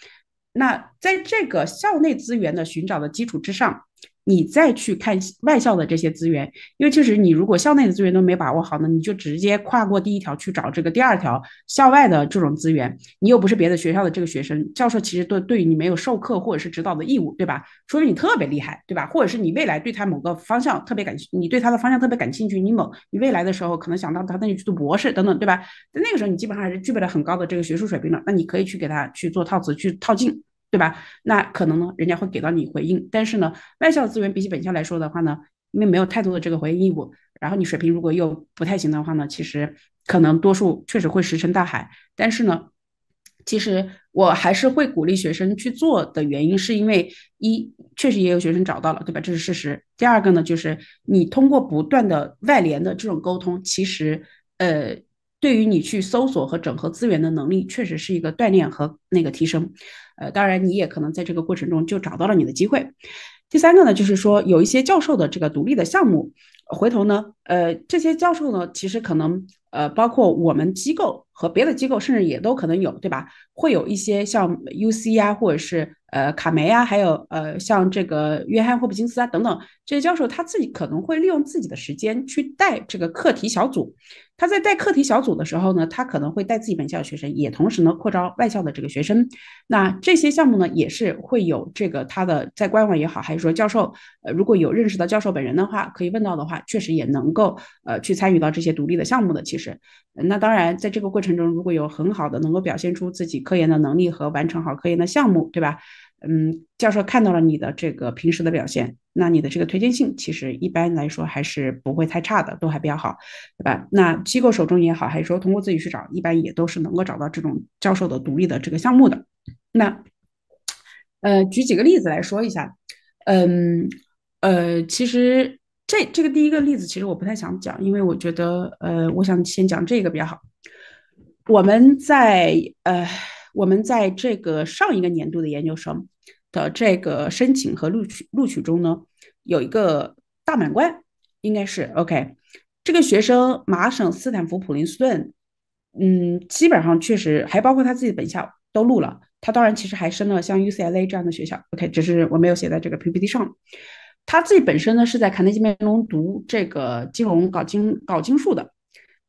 Speaker 1: 那在这个校内资源的寻找的基础之上。你再去看外校的这些资源，因为确实你如果校内的资源都没把握好呢，你就直接跨过第一条去找这个第二条校外的这种资源。你又不是别的学校的这个学生，教授其实对对你没有授课或者是指导的义务，对吧？除非你特别厉害，对吧？或者是你未来对他某个方向特别感，兴，你对他的方向特别感兴趣，你某你未来的时候可能想到他那里去读博士等等，对吧？那个时候你基本上还是具备了很高的这个学术水平了，那你可以去给他去做套词去套进。对吧？那可能呢，人家会给到你回应。但是呢，外校资源比起本校来说的话呢，因为没有太多的这个回应义务。然后你水平如果又不太行的话呢，其实可能多数确实会石沉大海。但是呢，其实我还是会鼓励学生去做的原因，是因为一确实也有学生找到了，对吧？这是事实。第二个呢，就是你通过不断的外联的这种沟通，其实呃。对于你去搜索和整合资源的能力，确实是一个锻炼和那个提升。呃，当然你也可能在这个过程中就找到了你的机会。第三个呢，就是说有一些教授的这个独立的项目，回头呢，呃，这些教授呢，其实可能呃，包括我们机构和别的机构，甚至也都可能有，对吧？会有一些像 U C 啊，或者是。呃，卡梅啊，还有呃，像这个约翰霍普金斯啊等等这些教授，他自己可能会利用自己的时间去带这个课题小组。他在带课题小组的时候呢，他可能会带自己本校的学生，也同时呢扩招外校的这个学生。那这些项目呢，也是会有这个他的在官网也好，还是说教授呃，如果有认识到教授本人的话，可以问到的话，确实也能够呃去参与到这些独立的项目的。其实，那当然在这个过程中，如果有很好的能够表现出自己科研的能力和完成好科研的项目，对吧？嗯，教授看到了你的这个平时的表现，那你的这个推荐性其实一般来说还是不会太差的，都还比较好，对吧？那机构手中也好，还是说通过自己去找，一般也都是能够找到这种教授的独立的这个项目的。那呃，举几个例子来说一下。嗯，呃，其实这这个第一个例子，其实我不太想讲，因为我觉得呃，我想先讲这个比较好。我们在呃。我们在这个上一个年度的研究生的这个申请和录取录取中呢，有一个大满贯，应该是 OK。这个学生，麻省斯坦福普林斯顿，嗯，基本上确实还包括他自己本校都录了。他当然其实还申了像 UCLA 这样的学校，OK，只是我没有写在这个 PPT 上。他自己本身呢是在卡内基梅隆读这个金融搞金搞金术的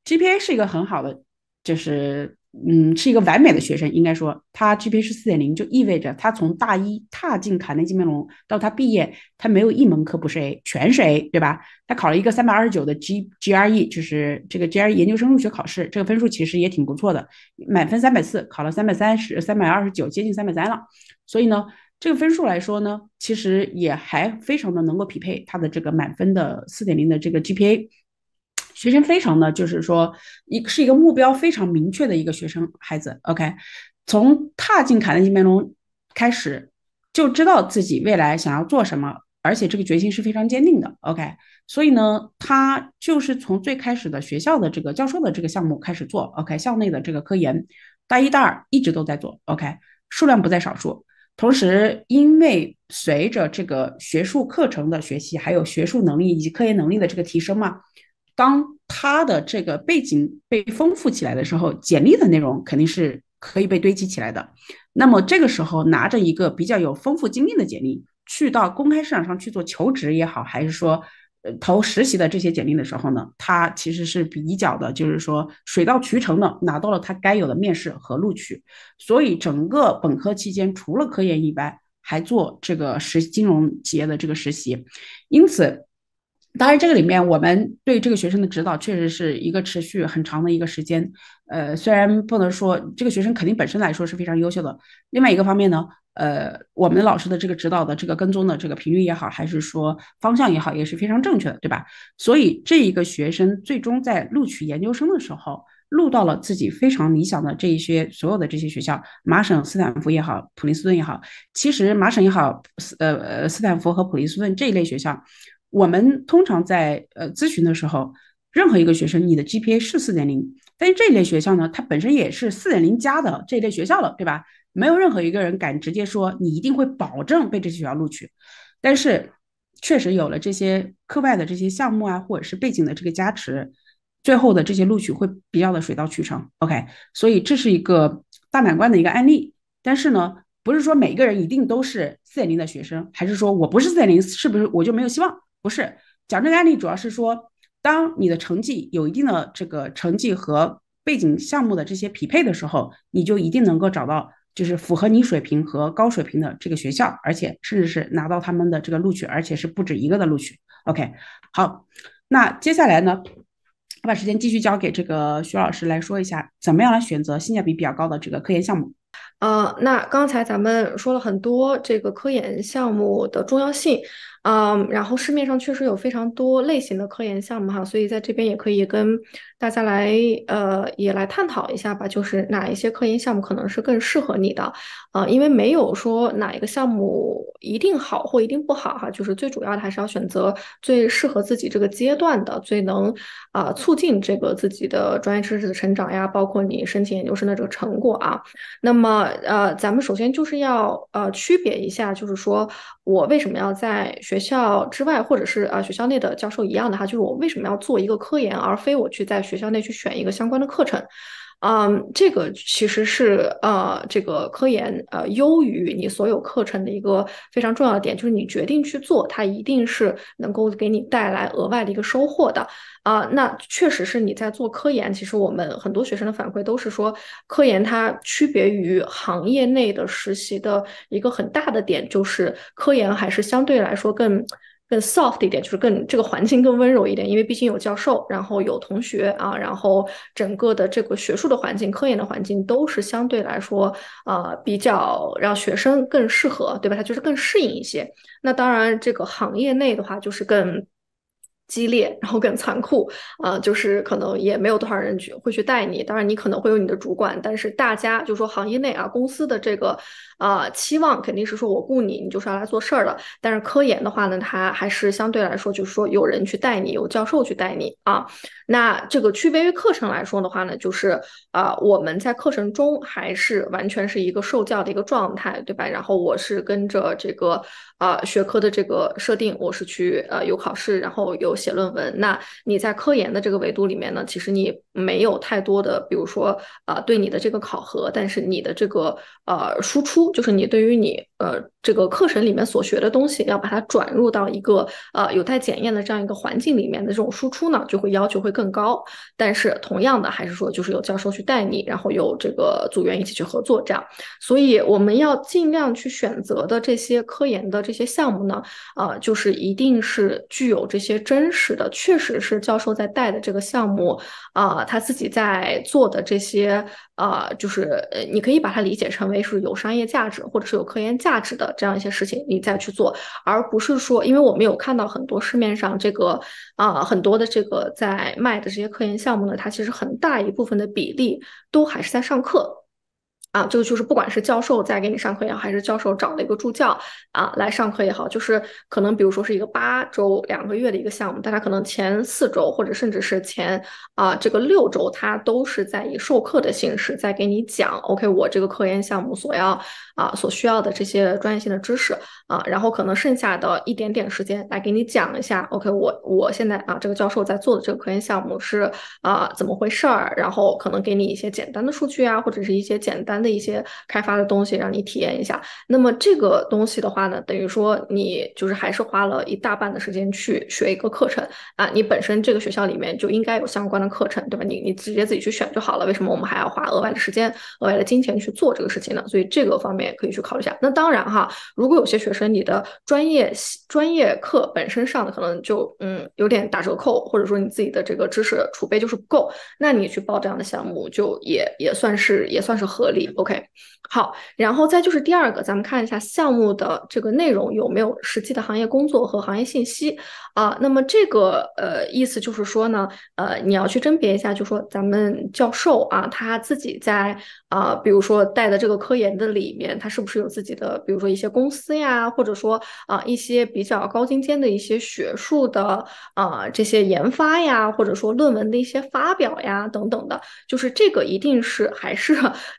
Speaker 1: ，GPA 是一个很好的，就是。嗯，是一个完美的学生，应该说他 GPA 是四点零，就意味着他从大一踏进卡内基梅隆到他毕业，他没有一门课不是 A，全是 A，对吧？他考了一个三百二十九的 G GRE，就是这个 GRE 研究生入学考试，这个分数其实也挺不错的，满分三百四，考了三百三十，三百二十九，接近三百三了。所以呢，这个分数来说呢，其实也还非常的能够匹配他的这个满分的四点零的这个 GPA。学生非常的就是说，一是一个目标非常明确的一个学生孩子。OK，从踏进卡耐基梅隆开始就知道自己未来想要做什么，而且这个决心是非常坚定的。OK，所以呢，他就是从最开始的学校的这个教授的这个项目开始做。OK，校内的这个科研，大一大二一直都在做。OK，数量不在少数。同时，因为随着这个学术课程的学习，还有学术能力以及科研能力的这个提升嘛。当他的这个背景被丰富起来的时候，简历的内容肯定是可以被堆积起来的。那么这个时候，拿着一个比较有丰富经验的简历，去到公开市场上去做求职也好，还是说呃投实习的这些简历的时候呢，他其实是比较的，就是说水到渠成的拿到了他该有的面试和录取。所以整个本科期间，除了科研以外，还做这个实金融企业的这个实习，因此。当然，这个里面我们对这个学生的指导确实是一个持续很长的一个时间。呃，虽然不能说这个学生肯定本身来说是非常优秀的，另外一个方面呢，呃，我们老师的这个指导的这个跟踪的这个频率也好，还是说方向也好，也是非常正确的，对吧？所以这一个学生最终在录取研究生的时候录到了自己非常理想的这一些所有的这些学校，麻省斯坦福也好，普林斯顿也好，其实麻省也好，斯呃呃斯坦福和普林斯顿这一类学校。我们通常在呃咨询的时候，任何一个学生，你的 GPA 是四点零，但是这类学校呢，它本身也是四点零加的这一类学校了，对吧？没有任何一个人敢直接说你一定会保证被这些学校录取，但是确实有了这些课外的这些项目啊，或者是背景的这个加持，最后的这些录取会比较的水到渠成。OK，所以这是一个大满贯的一个案例，但是呢，不是说每个人一定都是四点零的学生，还是说我不是四点零，是不是我就没有希望？不是讲这个案例，主要是说，当你的成绩有一定的这个成绩和背景项目的这些匹配的时候，你就一定能够找到就是符合你水平和高水平的这个学校，而且甚至是拿到他们的这个录取，而且是不止一个的录取。OK，好，那接下来呢，我把时间继续交给这个徐老师来说一下，怎么样来选择性价比比较高的这个科研项目。
Speaker 2: 呃，那刚才咱们说了很多这个科研项目的重要性，啊，然后市面上确实有非常多类型的科研项目哈，所以在这边也可以跟大家来，呃，也来探讨一下吧，就是哪一些科研项目可能是更适合你的，啊，因为没有说哪一个项目一定好或一定不好哈，就是最主要的还是要选择最适合自己这个阶段的，最能啊促进这个自己的专业知识的成长呀，包括你申请研究生的这个成果啊，那么。呃，咱们首先就是要呃区别一下，就是说我为什么要在学校之外，或者是啊学校内的教授一样的哈，就是我为什么要做一个科研，而非我去在学校内去选一个相关的课程？嗯，这个其实是呃这个科研呃优于你所有课程的一个非常重要的点，就是你决定去做，它一定是能够给你带来额外的一个收获的。啊，那确实是你在做科研。其实我们很多学生的反馈都是说，科研它区别于行业内的实习的一个很大的点，就是科研还是相对来说更更 soft 一点，就是更这个环境更温柔一点。因为毕竟有教授，然后有同学啊，然后整个的这个学术的环境、科研的环境都是相对来说，呃，比较让学生更适合，对吧？他就是更适应一些。那当然，这个行业内的话，就是更。激烈，然后更残酷啊，就是可能也没有多少人去会去带你。当然，你可能会有你的主管，但是大家就说行业内啊，公司的这个。啊，期望肯定是说我雇你，你就是要来做事儿的。但是科研的话呢，它还是相对来说就是说有人去带你，有教授去带你啊。那这个区别于课程来说的话呢，就是啊，我们在课程中还是完全是一个受教的一个状态，对吧？然后我是跟着这个啊学科的这个设定，我是去呃有考试，然后有写论文。那你在科研的这个维度里面呢，其实你没有太多的，比如说啊，对你的这个考核，但是你的这个呃输出。就是你对于你呃。这个课程里面所学的东西，要把它转入到一个呃有待检验的这样一个环境里面的这种输出呢，就会要求会更高。但是同样的，还是说就是有教授去带你，然后有这个组员一起去合作，这样。所以我们要尽量去选择的这些科研的这些项目呢，呃，就是一定是具有这些真实的，确实是教授在带的这个项目，啊，他自己在做的这些，呃，就是呃，你可以把它理解成为是有商业价值或者是有科研价值的。这样一些事情，你再去做，而不是说，因为我们有看到很多市面上这个啊，很多的这个在卖的这些科研项目呢，它其实很大一部分的比例都还是在上课。啊，这个就是不管是教授在给你上课也好，还是教授找了一个助教啊来上课也好，就是可能比如说是一个八周两个月的一个项目，大家可能前四周或者甚至是前啊这个六周，他都是在以授课的形式在给你讲。OK，我这个科研项目所要啊所需要的这些专业性的知识啊，然后可能剩下的一点点时间来给你讲一下。OK，我我现在啊这个教授在做的这个科研项目是啊怎么回事儿？然后可能给你一些简单的数据啊，或者是一些简单。的一些开发的东西让你体验一下，那么这个东西的话呢，等于说你就是还是花了一大半的时间去学一个课程啊，你本身这个学校里面就应该有相关的课程，对吧？你你直接自己去选就好了，为什么我们还要花额外的时间、额外的金钱去做这个事情呢？所以这个方面可以去考虑一下。那当然哈，如果有些学生你的专业专业课本身上的可能就嗯有点打折扣，或者说你自己的这个知识储备就是不够，那你去报这样的项目就也也算是也算是合理。OK，好，然后再就是第二个，咱们看一下项目的这个内容有没有实际的行业工作和行业信息。啊，那么这个呃意思就是说呢，呃，你要去甄别一下，就说咱们教授啊，他自己在啊，比如说带的这个科研的里面，他是不是有自己的，比如说一些公司呀，或者说啊一些比较高精尖的一些学术的啊这些研发呀，或者说论文的一些发表呀等等的，就是这个一定是还是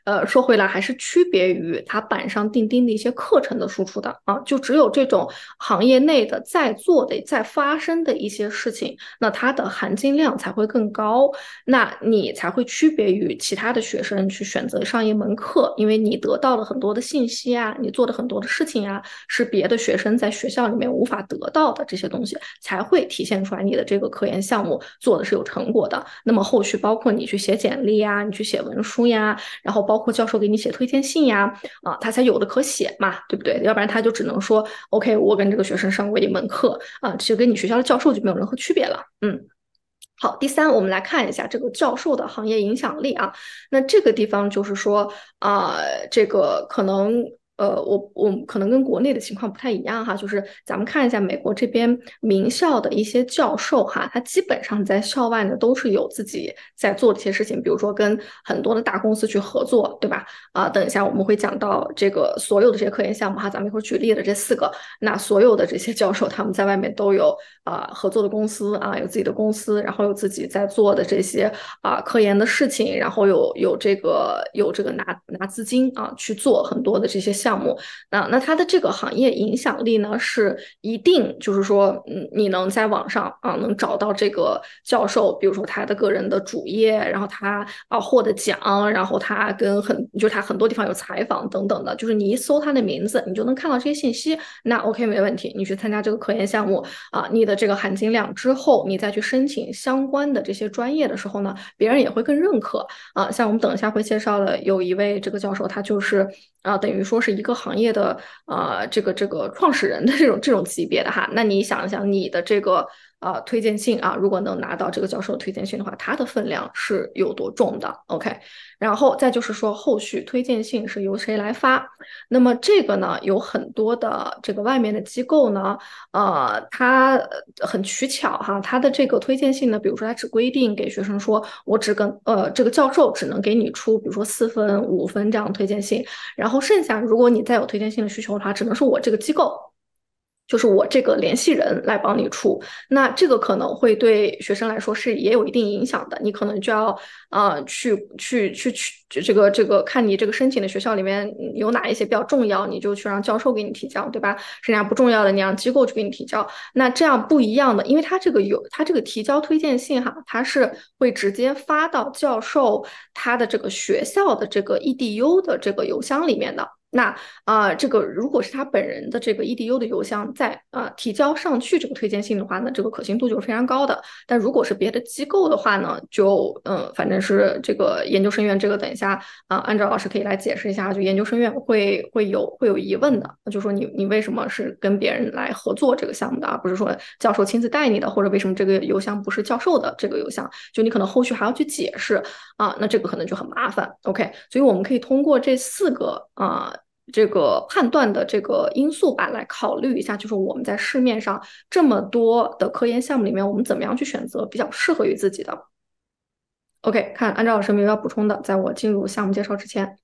Speaker 2: 呃说回来还是区别于他板上钉钉的一些课程的输出的啊，就只有这种行业内的在做的在发。发生的一些事情，那它的含金量才会更高，那你才会区别于其他的学生去选择上一门课，因为你得到了很多的信息啊，你做的很多的事情呀，是别的学生在学校里面无法得到的这些东西，才会体现出来你的这个科研项目做的是有成果的。那么后续包括你去写简历呀，你去写文书呀，然后包括教授给你写推荐信呀，啊，他才有的可写嘛，对不对？要不然他就只能说 OK，我跟这个学生上过一门课啊，去跟你。学校的教授就没有任何区别了，嗯，好，第三，我们来看一下这个教授的行业影响力啊，那这个地方就是说啊，这个可能。呃，我我可能跟国内的情况不太一样哈，就是咱们看一下美国这边名校的一些教授哈，他基本上在校外呢都是有自己在做的一些事情，比如说跟很多的大公司去合作，对吧？啊，等一下我们会讲到这个所有的这些科研项目哈，咱们一会儿举例的这四个，那所有的这些教授他们在外面都有。啊，合作的公司啊，有自己的公司，然后有自己在做的这些啊科研的事情，然后有有这个有这个拿拿资金啊去做很多的这些项目。那那他的这个行业影响力呢，是一定就是说，嗯，你能在网上啊能找到这个教授，比如说他的个人的主页，然后他啊获得奖，然后他跟很就是他很多地方有采访等等的，就是你一搜他的名字，你就能看到这些信息。那 OK 没问题，你去参加这个科研项目啊，你的。这个含金量之后，你再去申请相关的这些专业的时候呢，别人也会更认可啊。像我们等一下会介绍了，有一位这个教授，他就是啊，等于说是一个行业的啊，这个这个创始人的这种这种级别的哈。那你想一想，你的这个。啊，推荐信啊，如果能拿到这个教授推荐信的话，它的分量是有多重的？OK，然后再就是说，后续推荐信是由谁来发？那么这个呢，有很多的这个外面的机构呢，呃，它很取巧哈，它的这个推荐信呢，比如说它只规定给学生说，我只跟呃这个教授只能给你出，比如说四分、五分这样推荐信，然后剩下如果你再有推荐信的需求的话，只能是我这个机构。就是我这个联系人来帮你出，那这个可能会对学生来说是也有一定影响的，你可能就要呃去去去去这个这个看你这个申请的学校里面有哪一些比较重要，你就去让教授给你提交，对吧？剩下不重要的你让机构去给你提交。那这样不一样的，因为他这个有他这个提交推荐信哈，他是会直接发到教授他的这个学校的这个 EDU 的这个邮箱里面的。那啊，这个如果是他本人的这个 EDU 的邮箱在啊提交上去这个推荐信的话呢，这个可信度就是非常高的。但如果是别的机构的话呢，就嗯，反正是这个研究生院这个等一下啊，按照老师可以来解释一下，就研究生院会会有会有疑问的，就说你你为什么是跟别人来合作这个项目的，不是说教授亲自带你的，或者为什么这个邮箱不是教授的这个邮箱，就你可能后续还要去解释啊，那这个可能就很麻烦。OK，所以我们可以通过这四个啊。这个判断的这个因素吧，来考虑一下，就是我们在市面上这么多的科研项目里面，我们怎么样去选择比较适合于自己的？OK，看，按照老师没有要补充的，在我进入项目介绍之前，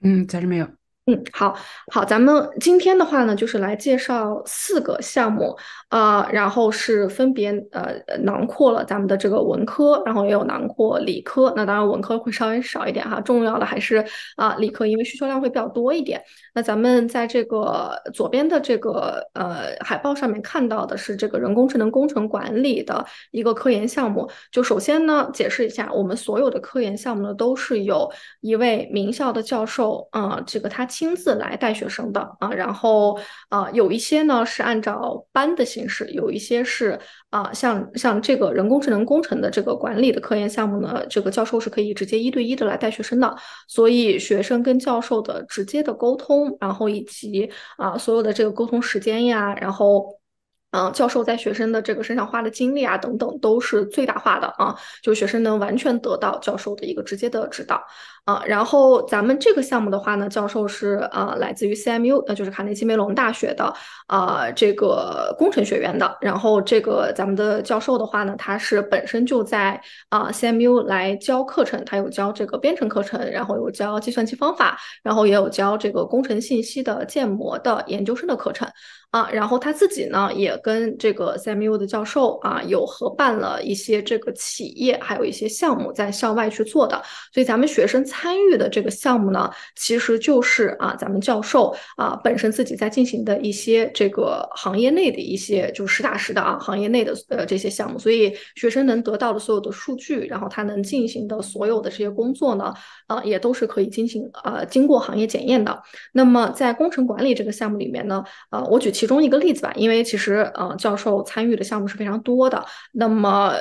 Speaker 1: 嗯，暂时没有。
Speaker 2: 嗯，好好，咱们今天的话呢，就是来介绍四个项目啊，然后是分别呃囊括了咱们的这个文科，然后也有囊括理科。那当然文科会稍微少一点哈，重要的还是啊理科，因为需求量会比较多一点。那咱们在这个左边的这个呃海报上面看到的是这个人工智能工程管理的一个科研项目。就首先呢，解释一下，我们所有的科研项目呢，都是有一位名校的教授啊，这个他。亲自来带学生的啊，然后啊，有一些呢是按照班的形式，有一些是啊，像像这个人工智能工程的这个管理的科研项目呢，这个教授是可以直接一对一的来带学生的，所以学生跟教授的直接的沟通，然后以及啊所有的这个沟通时间呀，然后。嗯，教授在学生的这个身上花的精力啊，等等都是最大化的啊，就学生能完全得到教授的一个直接的指导啊。然后咱们这个项目的话呢，教授是呃来自于 CMU，那就是卡内基梅隆大学的啊这个工程学院的。然后这个咱们的教授的话呢，他是本身就在啊 CMU 来教课程，他有教这个编程课程，然后有教计算机方法，然后也有教这个工程信息的建模的研究生的课程。啊，然后他自己呢也跟这个 s m u 的教授啊有合办了一些这个企业，还有一些项目在校外去做的。所以咱们学生参与的这个项目呢，其实就是啊咱们教授啊本身自己在进行的一些这个行业内的一些就实打实的啊行业内的呃这些项目。所以学生能得到的所有的数据，然后他能进行的所有的这些工作呢。啊，也都是可以进行呃经过行业检验的。那么在工程管理这个项目里面呢，呃，我举其中一个例子吧，因为其实呃，教授参与的项目是非常多的，那么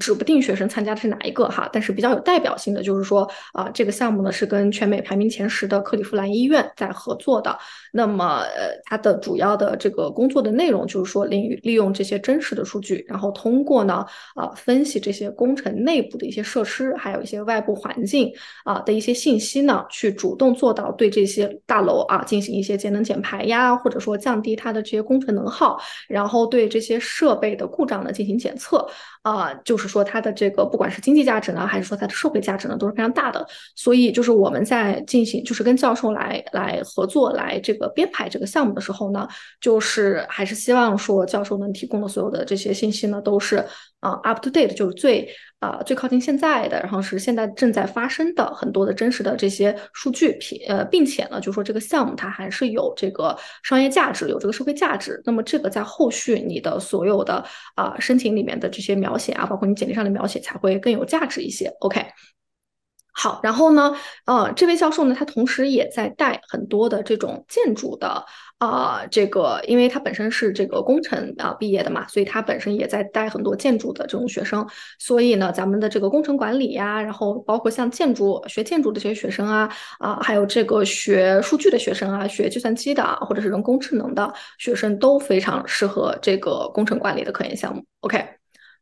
Speaker 2: 指不定学生参加的是哪一个哈，但是比较有代表性的就是说啊，这个项目呢是跟全美排名前十的克利夫兰医院在合作的。那么，呃，它的主要的这个工作的内容就是说，利利用这些真实的数据，然后通过呢，呃，分析这些工程内部的一些设施，还有一些外部环境啊的一些信息呢，去主动做到对这些大楼啊进行一些节能减排呀，或者说降低它的这些工程能耗，然后对这些设备的故障呢进行检测，啊，就是说它的这个不管是经济价值呢，还是说它的社会价值呢都是非常大的。所以，就是我们在进行，就是跟教授来来合作，来这个。编排这个项目的时候呢，就是还是希望说教授能提供的所有的这些信息呢，都是啊 up to date，就是最啊最靠近现在的，然后是现在正在发生的很多的真实的这些数据，并呃，并且呢，就说这个项目它还是有这个商业价值，有这个社会价值。那么这个在后续你的所有的啊申请里面的这些描写啊，包括你简历上的描写才会更有价值一些。OK。好，然后呢，呃，这位教授呢，他同时也在带很多的这种建筑的啊，这个，因为他本身是这个工程啊毕业的嘛，所以他本身也在带很多建筑的这种学生。所以呢，咱们的这个工程管理呀，然后包括像建筑学建筑的这些学生啊，啊，还有这个学数据的学生啊，学计算机的或者是人工智能的学生，都非常适合这个工程管理的科研项目。OK。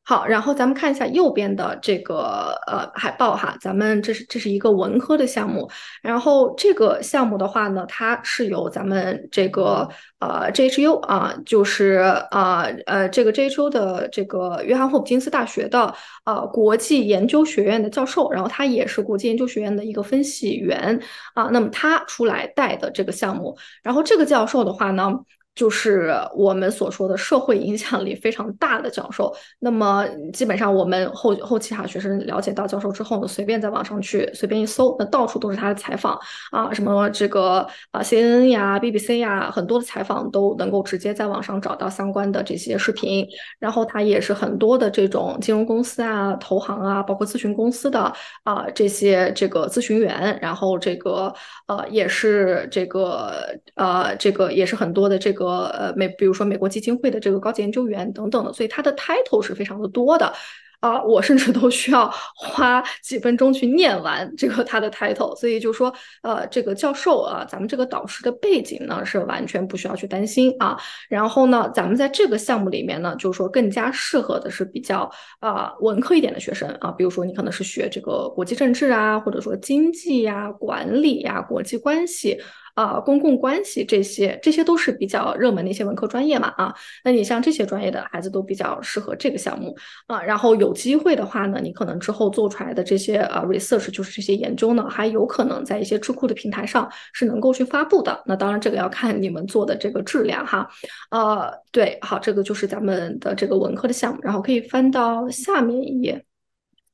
Speaker 2: 好，然后咱们看一下右边的这个呃海报哈，咱们这是这是一个文科的项目，然后这个项目的话呢，它是由咱们这个呃 JHU 啊，就是啊呃这个 JHU 的这个约翰霍普金斯大学的呃国际研究学院的教授，然后他也是国际研究学院的一个分析员啊，那么他出来带的这个项目，然后这个教授的话呢。就是我们所说的社会影响力非常大的教授。那么基本上我们后后期哈学生了解到教授之后呢，随便在网上去随便一搜，那到处都是他的采访啊，什么这个啊 C N N 呀、B B C 呀，很多的采访都能够直接在网上找到相关的这些视频。然后他也是很多的这种金融公司啊、投行啊，包括咨询公司的啊这些这个咨询员，然后这个呃也是这个呃这个也是很多的这个。和呃美，比如说美国基金会的这个高级研究员等等的，所以他的 title 是非常的多的啊，我甚至都需要花几分钟去念完这个他的 title，所以就说呃这个教授啊，咱们这个导师的背景呢是完全不需要去担心啊。然后呢，咱们在这个项目里面呢，就是说更加适合的是比较啊文科一点的学生啊，比如说你可能是学这个国际政治啊，或者说经济呀、管理呀、国际关系。啊，公共关系这些，这些都是比较热门的一些文科专业嘛，啊，那你像这些专业的孩子都比较适合这个项目啊，然后有机会的话呢，你可能之后做出来的这些呃 research，就是这些研究呢，还有可能在一些智库的平台上是能够去发布的，那当然这个要看你们做的这个质量哈，呃，对，好，这个就是咱们的这个文科的项目，然后可以翻到下面一页。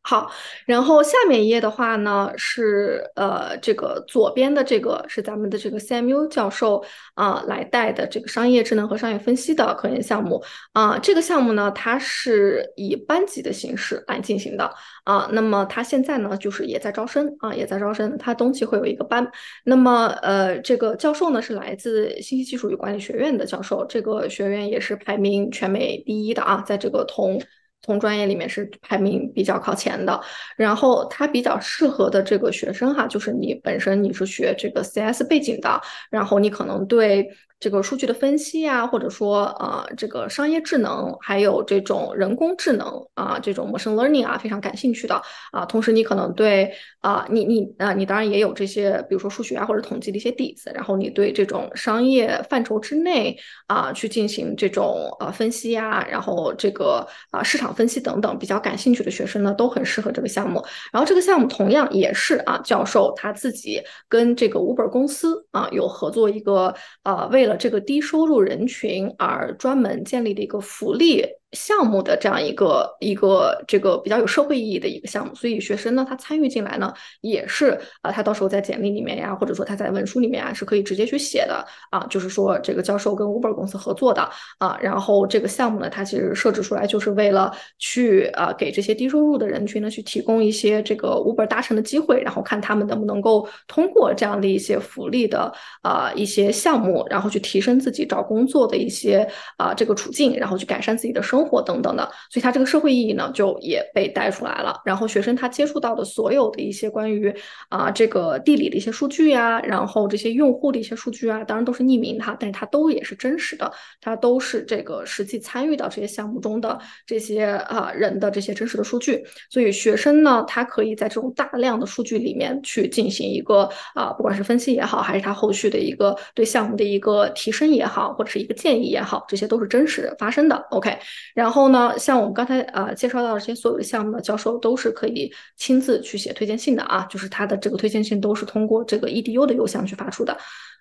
Speaker 2: 好，然后下面一页的话呢，是呃，这个左边的这个是咱们的这个 c m u 教授啊来带的这个商业智能和商业分析的科研项目啊。这个项目呢，它是以班级的形式来进行的啊。那么它现在呢，就是也在招生啊，也在招生。它冬季会有一个班。那么呃，这个教授呢是来自信息技术与管理学院的教授，这个学院也是排名全美第一的啊，在这个同。从专业里面是排名比较靠前的，然后它比较适合的这个学生哈，就是你本身你是学这个 CS 背景的，然后你可能对。这个数据的分析呀，或者说啊，这个商业智能，还有这种人工智能啊，这种 machine learning 啊，非常感兴趣的啊。同时，你可能对啊，你你啊，你当然也有这些，比如说数学啊或者统计的一些底子，然后你对这种商业范畴之内啊，去进行这种啊分析呀，然后这个啊市场分析等等比较感兴趣的学生呢，都很适合这个项目。然后这个项目同样也是啊，教授他自己跟这个 Uber 公司啊有合作一个啊为。这个低收入人群而专门建立的一个福利。项目的这样一个一个这个比较有社会意义的一个项目，所以学生呢，他参与进来呢，也是啊，他到时候在简历里面呀，或者说他在文书里面啊，是可以直接去写的啊，就是说这个教授跟 Uber 公司合作的啊，然后这个项目呢，它其实设置出来就是为了去啊，给这些低收入的人群呢去提供一些这个 Uber 搭乘的机会，然后看他们能不能够通过这样的一些福利的啊一些项目，然后去提升自己找工作的一些啊这个处境，然后去改善自己的生。生活等等的，所以它这个社会意义呢，就也被带出来了。然后学生他接触到的所有的一些关于啊这个地理的一些数据呀，然后这些用户的一些数据啊，当然都是匿名的，但是它都也是真实的，它都是这个实际参与到这些项目中的这些啊人的这些真实的数据。所以学生呢，他可以在这种大量的数据里面去进行一个啊，不管是分析也好，还是他后续的一个对项目的一个提升也好，或者是一个建议也好，这些都是真实发生的。OK。然后呢，像我们刚才呃介绍到的这些所有的项目呢，教授都是可以亲自去写推荐信的啊，就是他的这个推荐信都是通过这个 EDU 的邮箱去发出的。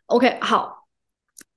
Speaker 2: OK，好。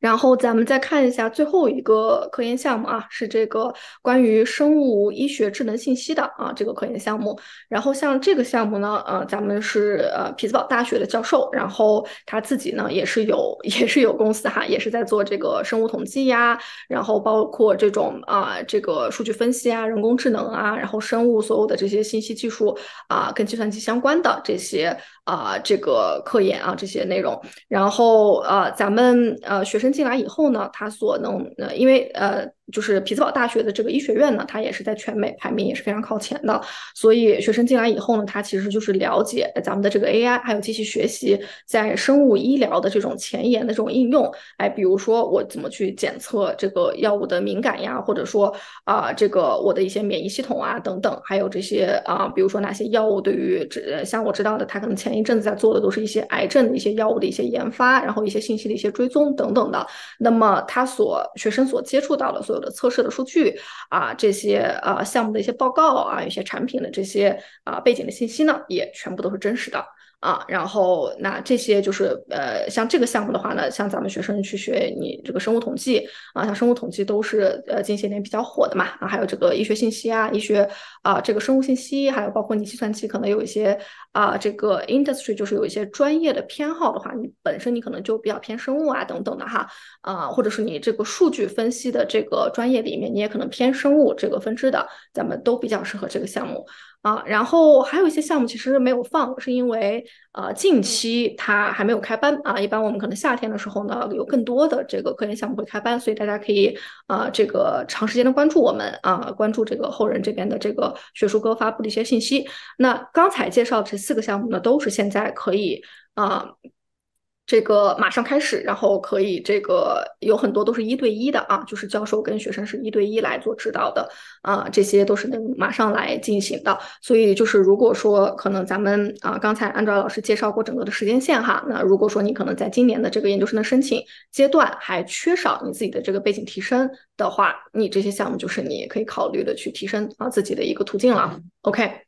Speaker 2: 然后咱们再看一下最后一个科研项目啊，是这个关于生物医学智能信息的啊这个科研项目。然后像这个项目呢，呃，咱们是呃匹兹堡大学的教授，然后他自己呢也是有 也是有公司哈，也是在做这个生物统计呀，然后包括这种啊这个数据分析啊、人工智能啊，然后生物所有的这些信息技术啊、跟计算机相关的这些啊这个科研啊这些内容。然后呃咱们呃学生。进来以后呢，他所能呃，因为呃。就是匹兹堡大学的这个医学院呢，它也是在全美排名也是非常靠前的，所以学生进来以后呢，他其实就是了解咱们的这个 AI 还有机器学习在生物医疗的这种前沿的这种应用。哎，比如说我怎么去检测这个药物的敏感呀，或者说啊，这个我的一些免疫系统啊等等，还有这些啊，比如说哪些药物对于这像我知道的，他可能前一阵子在做的都是一些癌症的一些药物的一些研发，然后一些信息的一些追踪等等的。那么他所学生所接触到的。所有的测试的数据啊，这些啊项目的一些报告啊，有些产品的这些啊背景的信息呢，也全部都是真实的。啊，然后那这些就是呃，像这个项目的话呢，像咱们学生去学你这个生物统计啊，像生物统计都是呃近些年比较火的嘛啊，还有这个医学信息啊，医学啊这个生物信息，还有包括你计算机可能有一些啊这个 industry 就是有一些专业的偏好的话，你本身你可能就比较偏生物啊等等的哈啊，或者是你这个数据分析的这个专业里面你也可能偏生物这个分支的，咱们都比较适合这个项目。啊，然后还有一些项目其实没有放，是因为呃近期它还没有开班啊。一般我们可能夏天的时候呢，有更多的这个科研项目会开班，所以大家可以啊这个长时间的关注我们啊，关注这个后人这边的这个学术哥发布的一些信息。那刚才介绍这四个项目呢，都是现在可以啊。这个马上开始，然后可以这个有很多都是一对一的啊，就是教授跟学生是一对一来做指导的啊，这些都是能马上来进行的。所以就是如果说可能咱们啊，刚才安卓老师介绍过整个的时间线哈，那如果说你可能在今年的这个研究生的申请阶段还缺少你自己的这个背景提升的话，你这些项目就是你可以考虑的去提升啊自己的一个途径了。OK。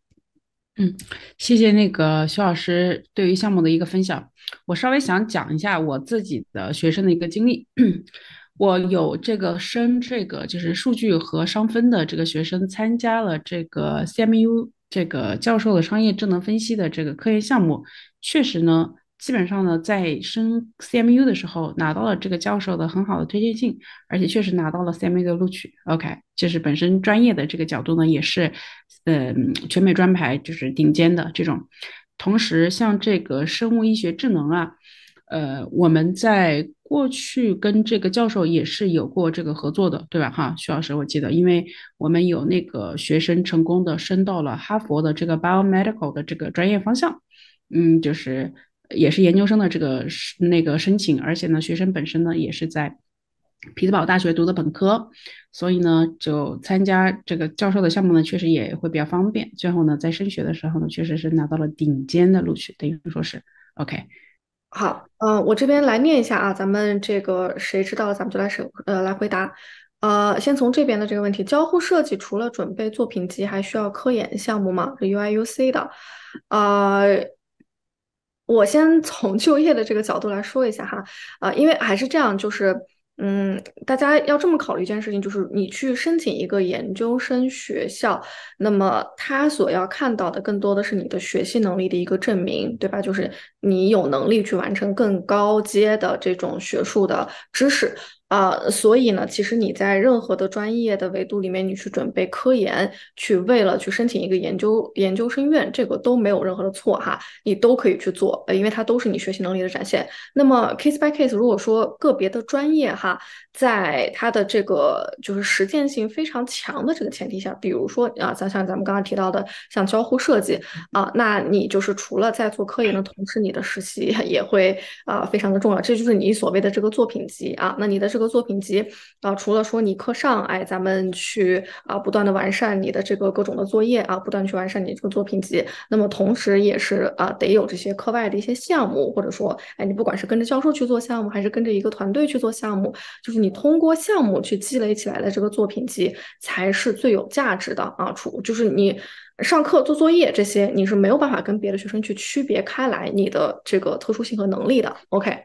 Speaker 2: 嗯，谢谢那
Speaker 1: 个徐老师对于项目的一个分享。我稍微想讲一下我自己的学生的一个经历。我有这个升这个就是数据和商分的这个学生参加了这个 CMU 这个教授的商业智能分析的这个科研项目，确实呢。基本上呢，在升 CMU 的时候拿到了这个教授的很好的推荐信，而且确实拿到了 CMU 的录取。OK，就是本身专业的这个角度呢，也是，嗯，全美专排就是顶尖的这种。同时，像这个生物医学智能啊，呃，我们在过去跟这个教授也是有过这个合作的，对吧？哈，徐老师我记得，因为我们有那个学生成功的升到了哈佛的这个 Biomedical 的这个专业方向，嗯，就是。也是研究生的这个那个申请，而且呢，学生本身呢也是在匹兹堡大学读的本科，所以呢，就参加这个教授的项目呢，确实也会比较方便。最后呢，在升学的时候呢，确实是拿到了顶尖的录取，等于说是 OK。
Speaker 2: 好，嗯，我这边来念一下啊，咱们这个谁知道，咱们就来审呃来回答。呃，先从这边的这个问题，交互设计除了准备作品集，还需要科研项目吗？UIUC 的，呃。我先从就业的这个角度来说一下哈，啊，因为还是这样，就是，嗯，大家要这么考虑一件事情，就是你去申请一个研究生学校，那么他所要看到的更多的是你的学习能力的一个证明，对吧？就是你有能力去完成更高阶的这种学术的知识。啊，所以呢，其实你在任何的专业的维度里面，你去准备科研，去为了去申请一个研究研究生院，这个都没有任何的错哈，你都可以去做，呃，因为它都是你学习能力的展现。那么 case by case，如果说个别的专业哈，在它的这个就是实践性非常强的这个前提下，比如说啊，像像咱们刚刚提到的，像交互设计啊，那你就是除了在做科研的同时，你的实习也会啊非常的重要，这就是你所谓的这个作品集啊，那你的这个。作品集啊，除了说你课上，哎，咱们去啊，不断的完善你的这个各种的作业啊，不断去完善你这个作品集。那么同时也是啊，得有这些课外的一些项目，或者说，哎，你不管是跟着教授去做项目，还是跟着一个团队去做项目，就是你通过项目去积累起来的这个作品集，才是最有价值的啊。除就是你上课做作业这些，你是没有办法跟别的学生去区别开来你的这个特殊性和能力的。OK。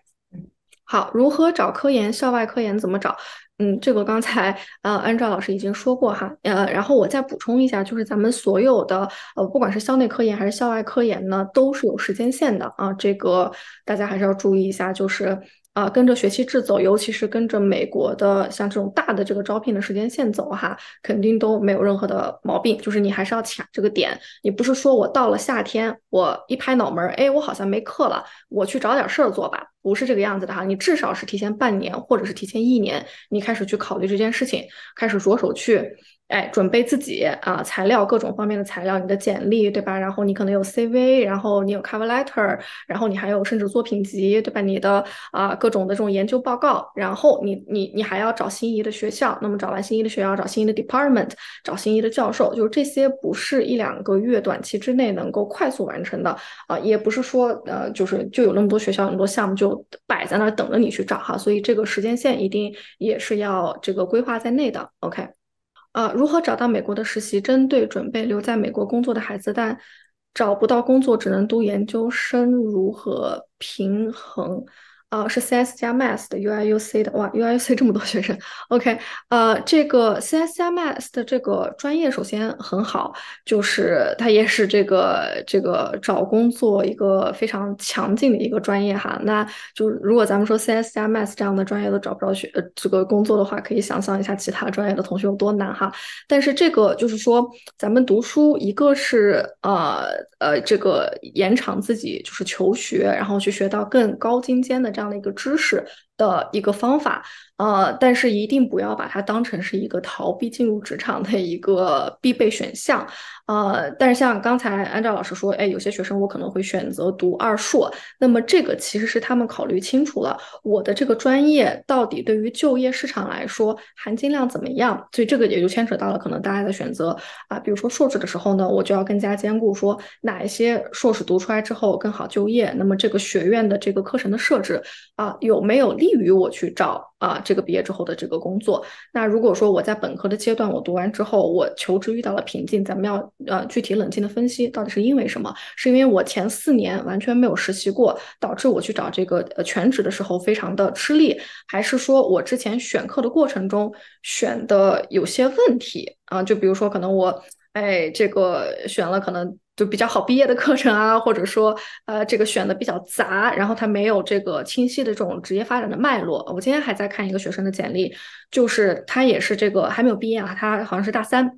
Speaker 2: 好，如何找科研？校外科研怎么找？嗯，这个刚才呃，安照老师已经说过哈，呃，然后我再补充一下，就是咱们所有的呃，不管是校内科研还是校外科研呢，都是有时间线的啊，这个大家还是要注意一下，就是。啊，跟着学期制走，尤其是跟着美国的像这种大的这个招聘的时间线走哈，肯定都没有任何的毛病。就是你还是要抢这个点，你不是说我到了夏天，我一拍脑门，哎，我好像没课了，我去找点事儿做吧，不是这个样子的哈。你至少是提前半年，或者是提前一年，你开始去考虑这件事情，开始着手去。哎，准备自己啊，材料各种方面的材料，你的简历对吧？然后你可能有 CV，然后你有 cover letter，然后你还有甚至作品集对吧？你的啊各种的这种研究报告，然后你你你还要找心仪的学校，那么找完心仪的学校，找心仪的 department，找心仪的教授，就是这些不是一两个月短期之内能够快速完成的啊，也不是说呃就是就有那么多学校那么多项目就摆在那儿等着你去找哈，所以这个时间线一定也是要这个规划在内的，OK。啊，如何找到美国的实习？针对准备留在美国工作的孩子，但找不到工作，只能读研究生，如何平衡？啊，是 CS 加 Math 的 UIUC 的哇，UIUC 这么多学生，OK，呃，这个 CS 加 Math 的这个专业首先很好，就是它也是这个这个找工作一个非常强劲的一个专业哈。那就如果咱们说 CS 加 Math 这样的专业都找不着学这个工作的话，可以想象一下其他专业的同学有多难哈。但是这个就是说咱们读书，一个是呃呃这个延长自己就是求学，然后去学到更高精尖的。这样的一个知识的一个方法，呃，但是一定不要把它当成是一个逃避进入职场的一个必备选项。呃，但是像刚才安照老师说，哎，有些学生我可能会选择读二硕，那么这个其实是他们考虑清楚了，我的这个专业到底对于就业市场来说含金量怎么样，所以这个也就牵扯到了可能大家的选择啊，比如说硕士的时候呢，我就要更加兼顾说哪一些硕士读出来之后更好就业，那么这个学院的这个课程的设置啊，有没有利于我去找？啊，这个毕业之后的这个工作，那如果说我在本科的阶段我读完之后，我求职遇到了瓶颈，咱们要呃具体冷静的分析，到底是因为什么？是因为我前四年完全没有实习过，导致我去找这个呃全职的时候非常的吃力，还是说我之前选课的过程中选的有些问题啊？就比如说可能我哎这个选了可能。就比较好毕业的课程啊，或者说，呃，这个选的比较杂，然后他没有这个清晰的这种职业发展的脉络。我今天还在看一个学生的简历，就是他也是这个还没有毕业啊，他好像是大三，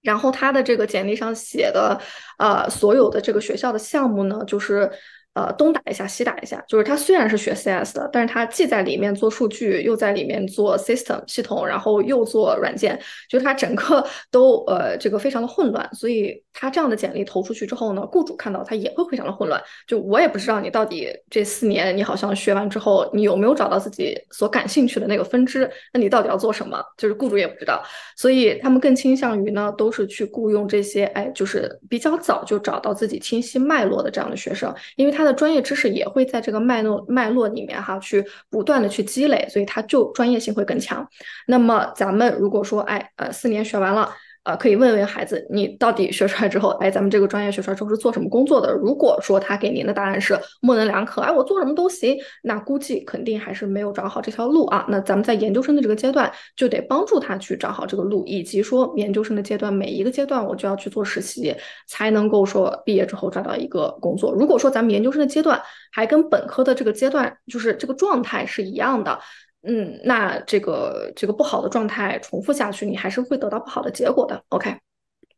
Speaker 2: 然后他的这个简历上写的，呃，所有的这个学校的项目呢，就是。呃，东打一下，西打一下，就是他虽然是学 CS 的，但是他既在里面做数据，又在里面做 system 系统，然后又做软件，就是他整个 都呃这个非常的混乱，所以他这样的简历投出去之后呢，雇主看到他也会非常的混乱。就我也不知道你到底这四年你好像学完之后，你有没有找到自己所感兴趣的那个分支？那你到底要做什么？就是雇主也不知道，所以他们更倾向于呢，都是去雇佣这些哎，就是比较早就找到自己清晰脉络的这样的学生，因为他。他的专业知识也会在这个脉络脉络里面哈，去不断的去积累，所以他就专业性会更强。那么咱们如果说，哎呃，四年学完了。呃，可以问问孩子，你到底学出来之后，哎，咱们这个专业学出来之后是做什么工作的？如果说他给您的答案是模棱两可，哎，我做什么都行，那估计肯定还是没有找好这条路啊。那咱们在研究生的这个阶段，就得帮助他去找好这个路，以及说研究生的阶段，每一个阶段我就要去做实习，才能够说毕业之后找到一个工作。如果说咱们研究生的阶段还跟本科的这个阶段就是这个状态是一样的。嗯，那这个这个不好的状态重复下去，你还是会得到不好的结果的。OK，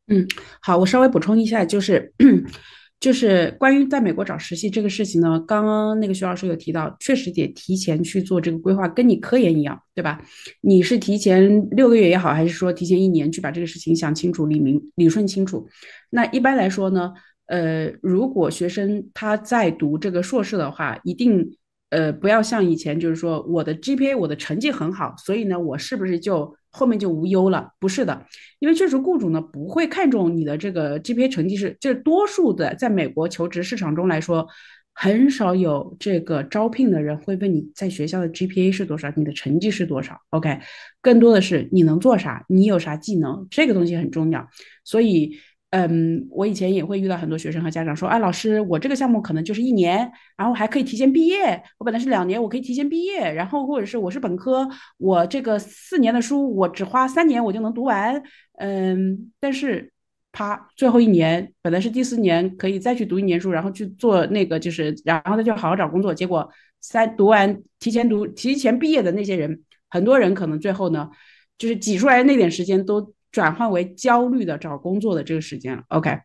Speaker 1: 嗯，好，我稍微补充一下，就是 就是关于在美国找实习这个事情呢，刚刚那个徐老师有提到，确实得提前去做这个规划，跟你科研一样，对吧？你是提前六个月也好，还是说提前一年去把这个事情想清楚、理明、理顺清楚？那一般来说呢，呃，如果学生他在读这个硕士的话，一定。呃，不要像以前，就是说我的 GPA 我的成绩很好，所以呢，我是不是就后面就无忧了？不是的，因为确实雇主呢不会看重你的这个 GPA 成绩，是就是多数的，在美国求职市场中来说，很少有这个招聘的人会问你在学校的 GPA 是多少，你的成绩是多少。OK，更多的是你能做啥，你有啥技能，这个东西很重要。所以。嗯，我以前也会遇到很多学生和家长说，哎，老师，我这个项目可能就是一年，然后还可以提前毕业。我本来是两年，我可以提前毕业。然后或者是我是本科，我这个四年的书，我只花三年我就能读完。嗯，但是啪，最后一年，本来是第四年可以再去读一年书，然后去做那个就是，然后他就好好找工作。结果三读完提前读提前毕业的那些人，很多人可能最后呢，就是挤出来那点时间都。转换为焦虑的找工作的这个时间，OK，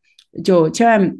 Speaker 1: 就千万，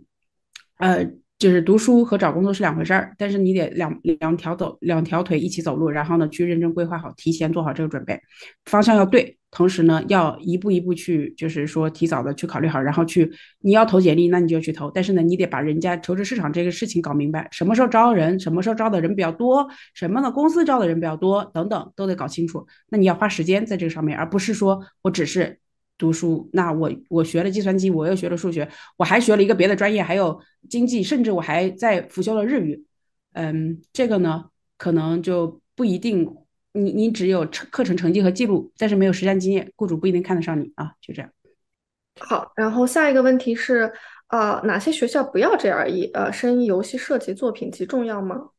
Speaker 1: 呃，就是读书和找工作是两回事儿，但是你得两两条走，两条腿一起走路，然后呢去认真规划好，提前做好这个准备，方向要对，同时呢要一步一步去，就是说提早的去考虑好，然后去你要投简历，那你就去投，但是呢你得把人家求职市场这个事情搞明白，什么时候招人，什么时候招的人比较多，什么的公司招的人比较多等等都得搞清楚，那你要花时间在这个上面，而不是说我只是。读书，那我我学了计算机，我又学了数学，我还学了一个别的专业，还有经济，甚至我还在辅修了日语。嗯，这个呢，可能就不一定。你你只有成课程成绩和记录，但是没有实战经验，雇主不一定看得上你啊。就这样。
Speaker 2: 好，然后下一个问题是，呃，哪些学校不要 GRE？呃，声音游戏设计作品集重要吗？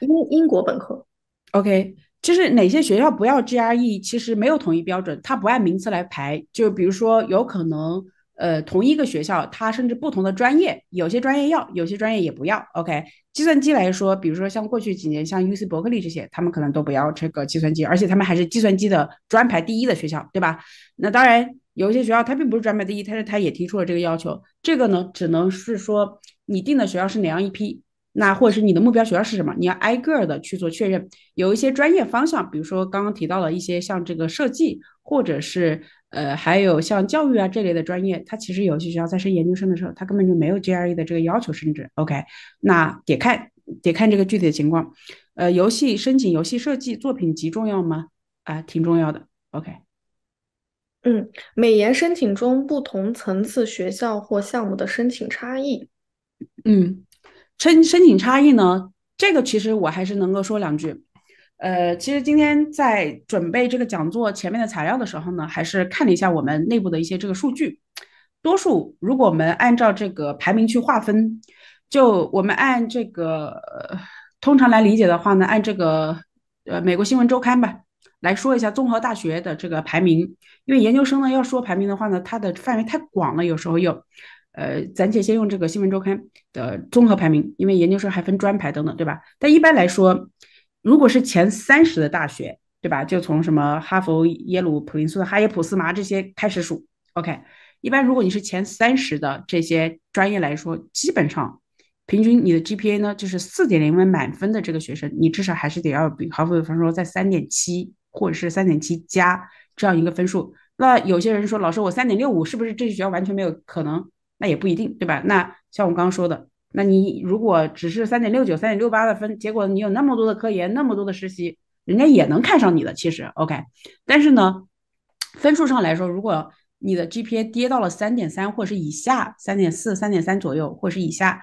Speaker 2: 英英国本科。OK。
Speaker 1: 其实哪些学校不要 GRE？其实没有统一标准，它不按名次来排。就比如说，有可能，呃，同一个学校，它甚至不同的专业，有些专业要，有些专业也不要。OK，计算机来说，比如说像过去几年，像 UC 伯克利这些，他们可能都不要这个计算机，而且他们还是计算机的专排第一的学校，对吧？那当然，有些学校它并不是专排第一，但是它也提出了这个要求。这个呢，只能是说你定的学校是哪样一批。那或者是你的目标学校是什么？你要挨个的去做确认。有一些专业方向，比如说刚刚提到的一些像这个设计，或者是呃，还有像教育啊这类的专业，它其实有些学校在升研究生的时候，它根本就没有 GRE 的这个要求，甚至 OK。那得看得看这个具体的情况。呃，游戏申请，游戏设计作品集重要吗？啊，挺重要的。OK。
Speaker 2: 嗯，美颜申请中不同层次学校或项目的申请差异。嗯。
Speaker 1: 申申请差异呢？这个其实我还是能够说两句。呃，其实今天在准备这个讲座前面的材料的时候呢，还是看了一下我们内部的一些这个数据。多数，如果我们按照这个排名去划分，就我们按这个通常来理解的话呢，按这个呃美国新闻周刊吧来说一下综合大学的这个排名。因为研究生呢要说排名的话呢，它的范围太广了，有时候又。呃，暂且先用这个《新闻周刊》的综合排名，因为研究生还分专排等等，对吧？但一般来说，如果是前三十的大学，对吧？就从什么哈佛、耶鲁、普林斯、顿、哈耶普斯麻这些开始数。OK，一般如果你是前三十的这些专业来说，基本上平均你的 GPA 呢，就是四点零分满分的这个学生，你至少还是得要比，佛比方说在三点七或者是三点七加这样一个分数。那有些人说，老师，我三点六五是不是这些学校完全没有可能？那也不一定，对吧？那像我刚刚说的，那你如果只是三点六九、三点六八的分，结果你有那么多的科研、那么多的实习，人家也能看上你的。其实，OK。但是呢，分数上来说，如果你的 GPA 跌到了三点三或是以下，三点四、三点三左右或是以下，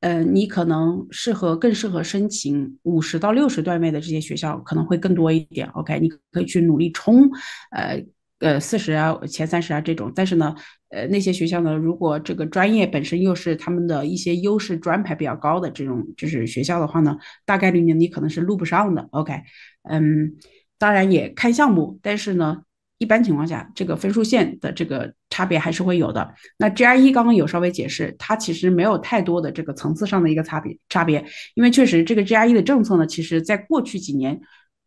Speaker 1: 呃，你可能适合更适合申请五十到六十段位的这些学校，可能会更多一点。OK，你可以去努力冲，呃。呃，四十啊，前三十啊，这种，但是呢，呃，那些学校呢，如果这个专业本身又是他们的一些优势专排比较高的这种，就是学校的话呢，大概率呢，你可能是录不上的。OK，嗯，当然也看项目，但是呢，一般情况下，这个分数线的这个差别还是会有的。那 GRE 刚刚有稍微解释，它其实没有太多的这个层次上的一个差别差别，因为确实这个 GRE 的政策呢，其实在过去几年，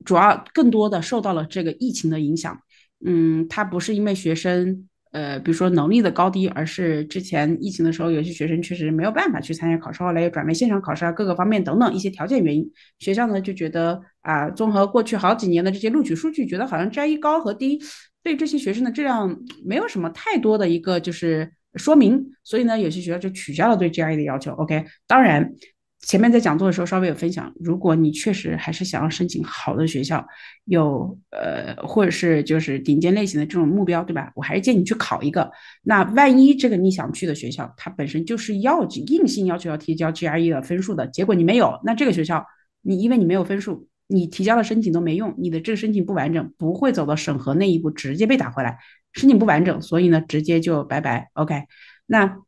Speaker 1: 主要更多的受到了这个疫情的影响。嗯，它不是因为学生，呃，比如说能力的高低，而是之前疫情的时候，有些学生确实没有办法去参加考试，后来又转为线上考试啊，各个方面等等一些条件原因，学校呢就觉得啊，综合过去好几年的这些录取数据，觉得好像 G I 高和低对这些学生的质量没有什么太多的一个就是说明，所以呢，有些学校就取消了对 G I 的要求。OK，当然。前面在讲座的时候稍微有分享，如果你确实还是想要申请好的学校，有呃或者是就是顶尖类型的这种目标，对吧？我还是建议你去考一个。那万一这个你想去的学校，它本身就是要硬性要求要提交 GRE 的分数的，结果你没有，那这个学校你因为你没有分数，你提交的申请都没用，你的这个申请不完整，不会走到审核那一步，直接被打回来，申请不完整，所以呢，直接就拜拜。OK，那。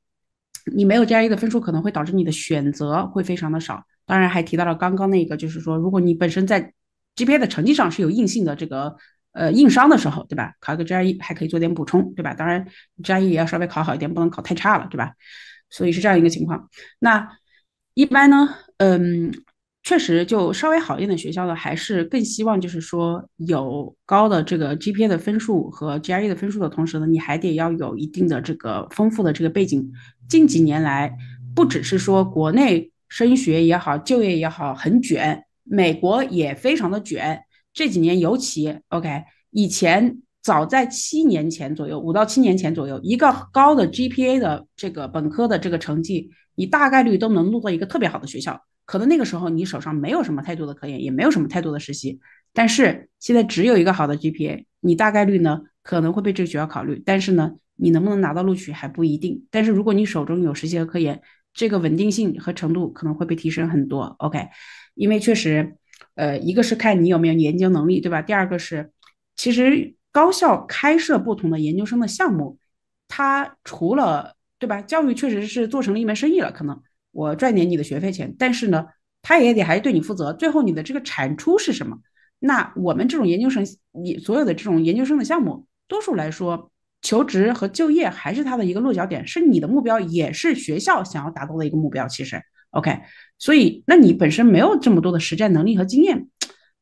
Speaker 1: 你没有 GRE 的分数可能会导致你的选择会非常的少，当然还提到了刚刚那个，就是说如果你本身在 GPA 的成绩上是有硬性的这个呃硬伤的时候，对吧？考一个 GRE 还可以做点补充，对吧？当然 GRE 也要稍微考好一点，不能考太差了，对吧？所以是这样一个情况。那一般呢，嗯。确实，就稍微好一点的学校呢，还是更希望就是说有高的这个 GPA 的分数和 GRE 的分数的同时呢，你还得要有一定的这个丰富的这个背景。近几年来，不只是说国内升学也好，就业也好很卷，美国也非常的卷。这几年尤其 OK，以前早在七年前左右，五到七年前左右，一个高的 GPA 的这个本科的这个成绩。你大概率都能录到一个特别好的学校，可能那个时候你手上没有什么太多的科研，也没有什么太多的实习，但是现在只有一个好的 GPA，你大概率呢可能会被这个学校考虑，但是呢你能不能拿到录取还不一定。但是如果你手中有实习和科研，这个稳定性和程度可能会被提升很多。OK，因为确实，呃，一个是看你有没有研究能力，对吧？第二个是，其实高校开设不同的研究生的项目，它除了。对吧？教育确实是做成了一门生意了，可能我赚点你的学费钱，但是呢，他也得还是对你负责。最后你的这个产出是什么？那我们这种研究生，你所有的这种研究生的项目，多数来说，求职和就业还是他的一个落脚点，是你的目标，也是学校想要达到的一个目标。其实，OK，所以那你本身没有这么多的实战能力和经验，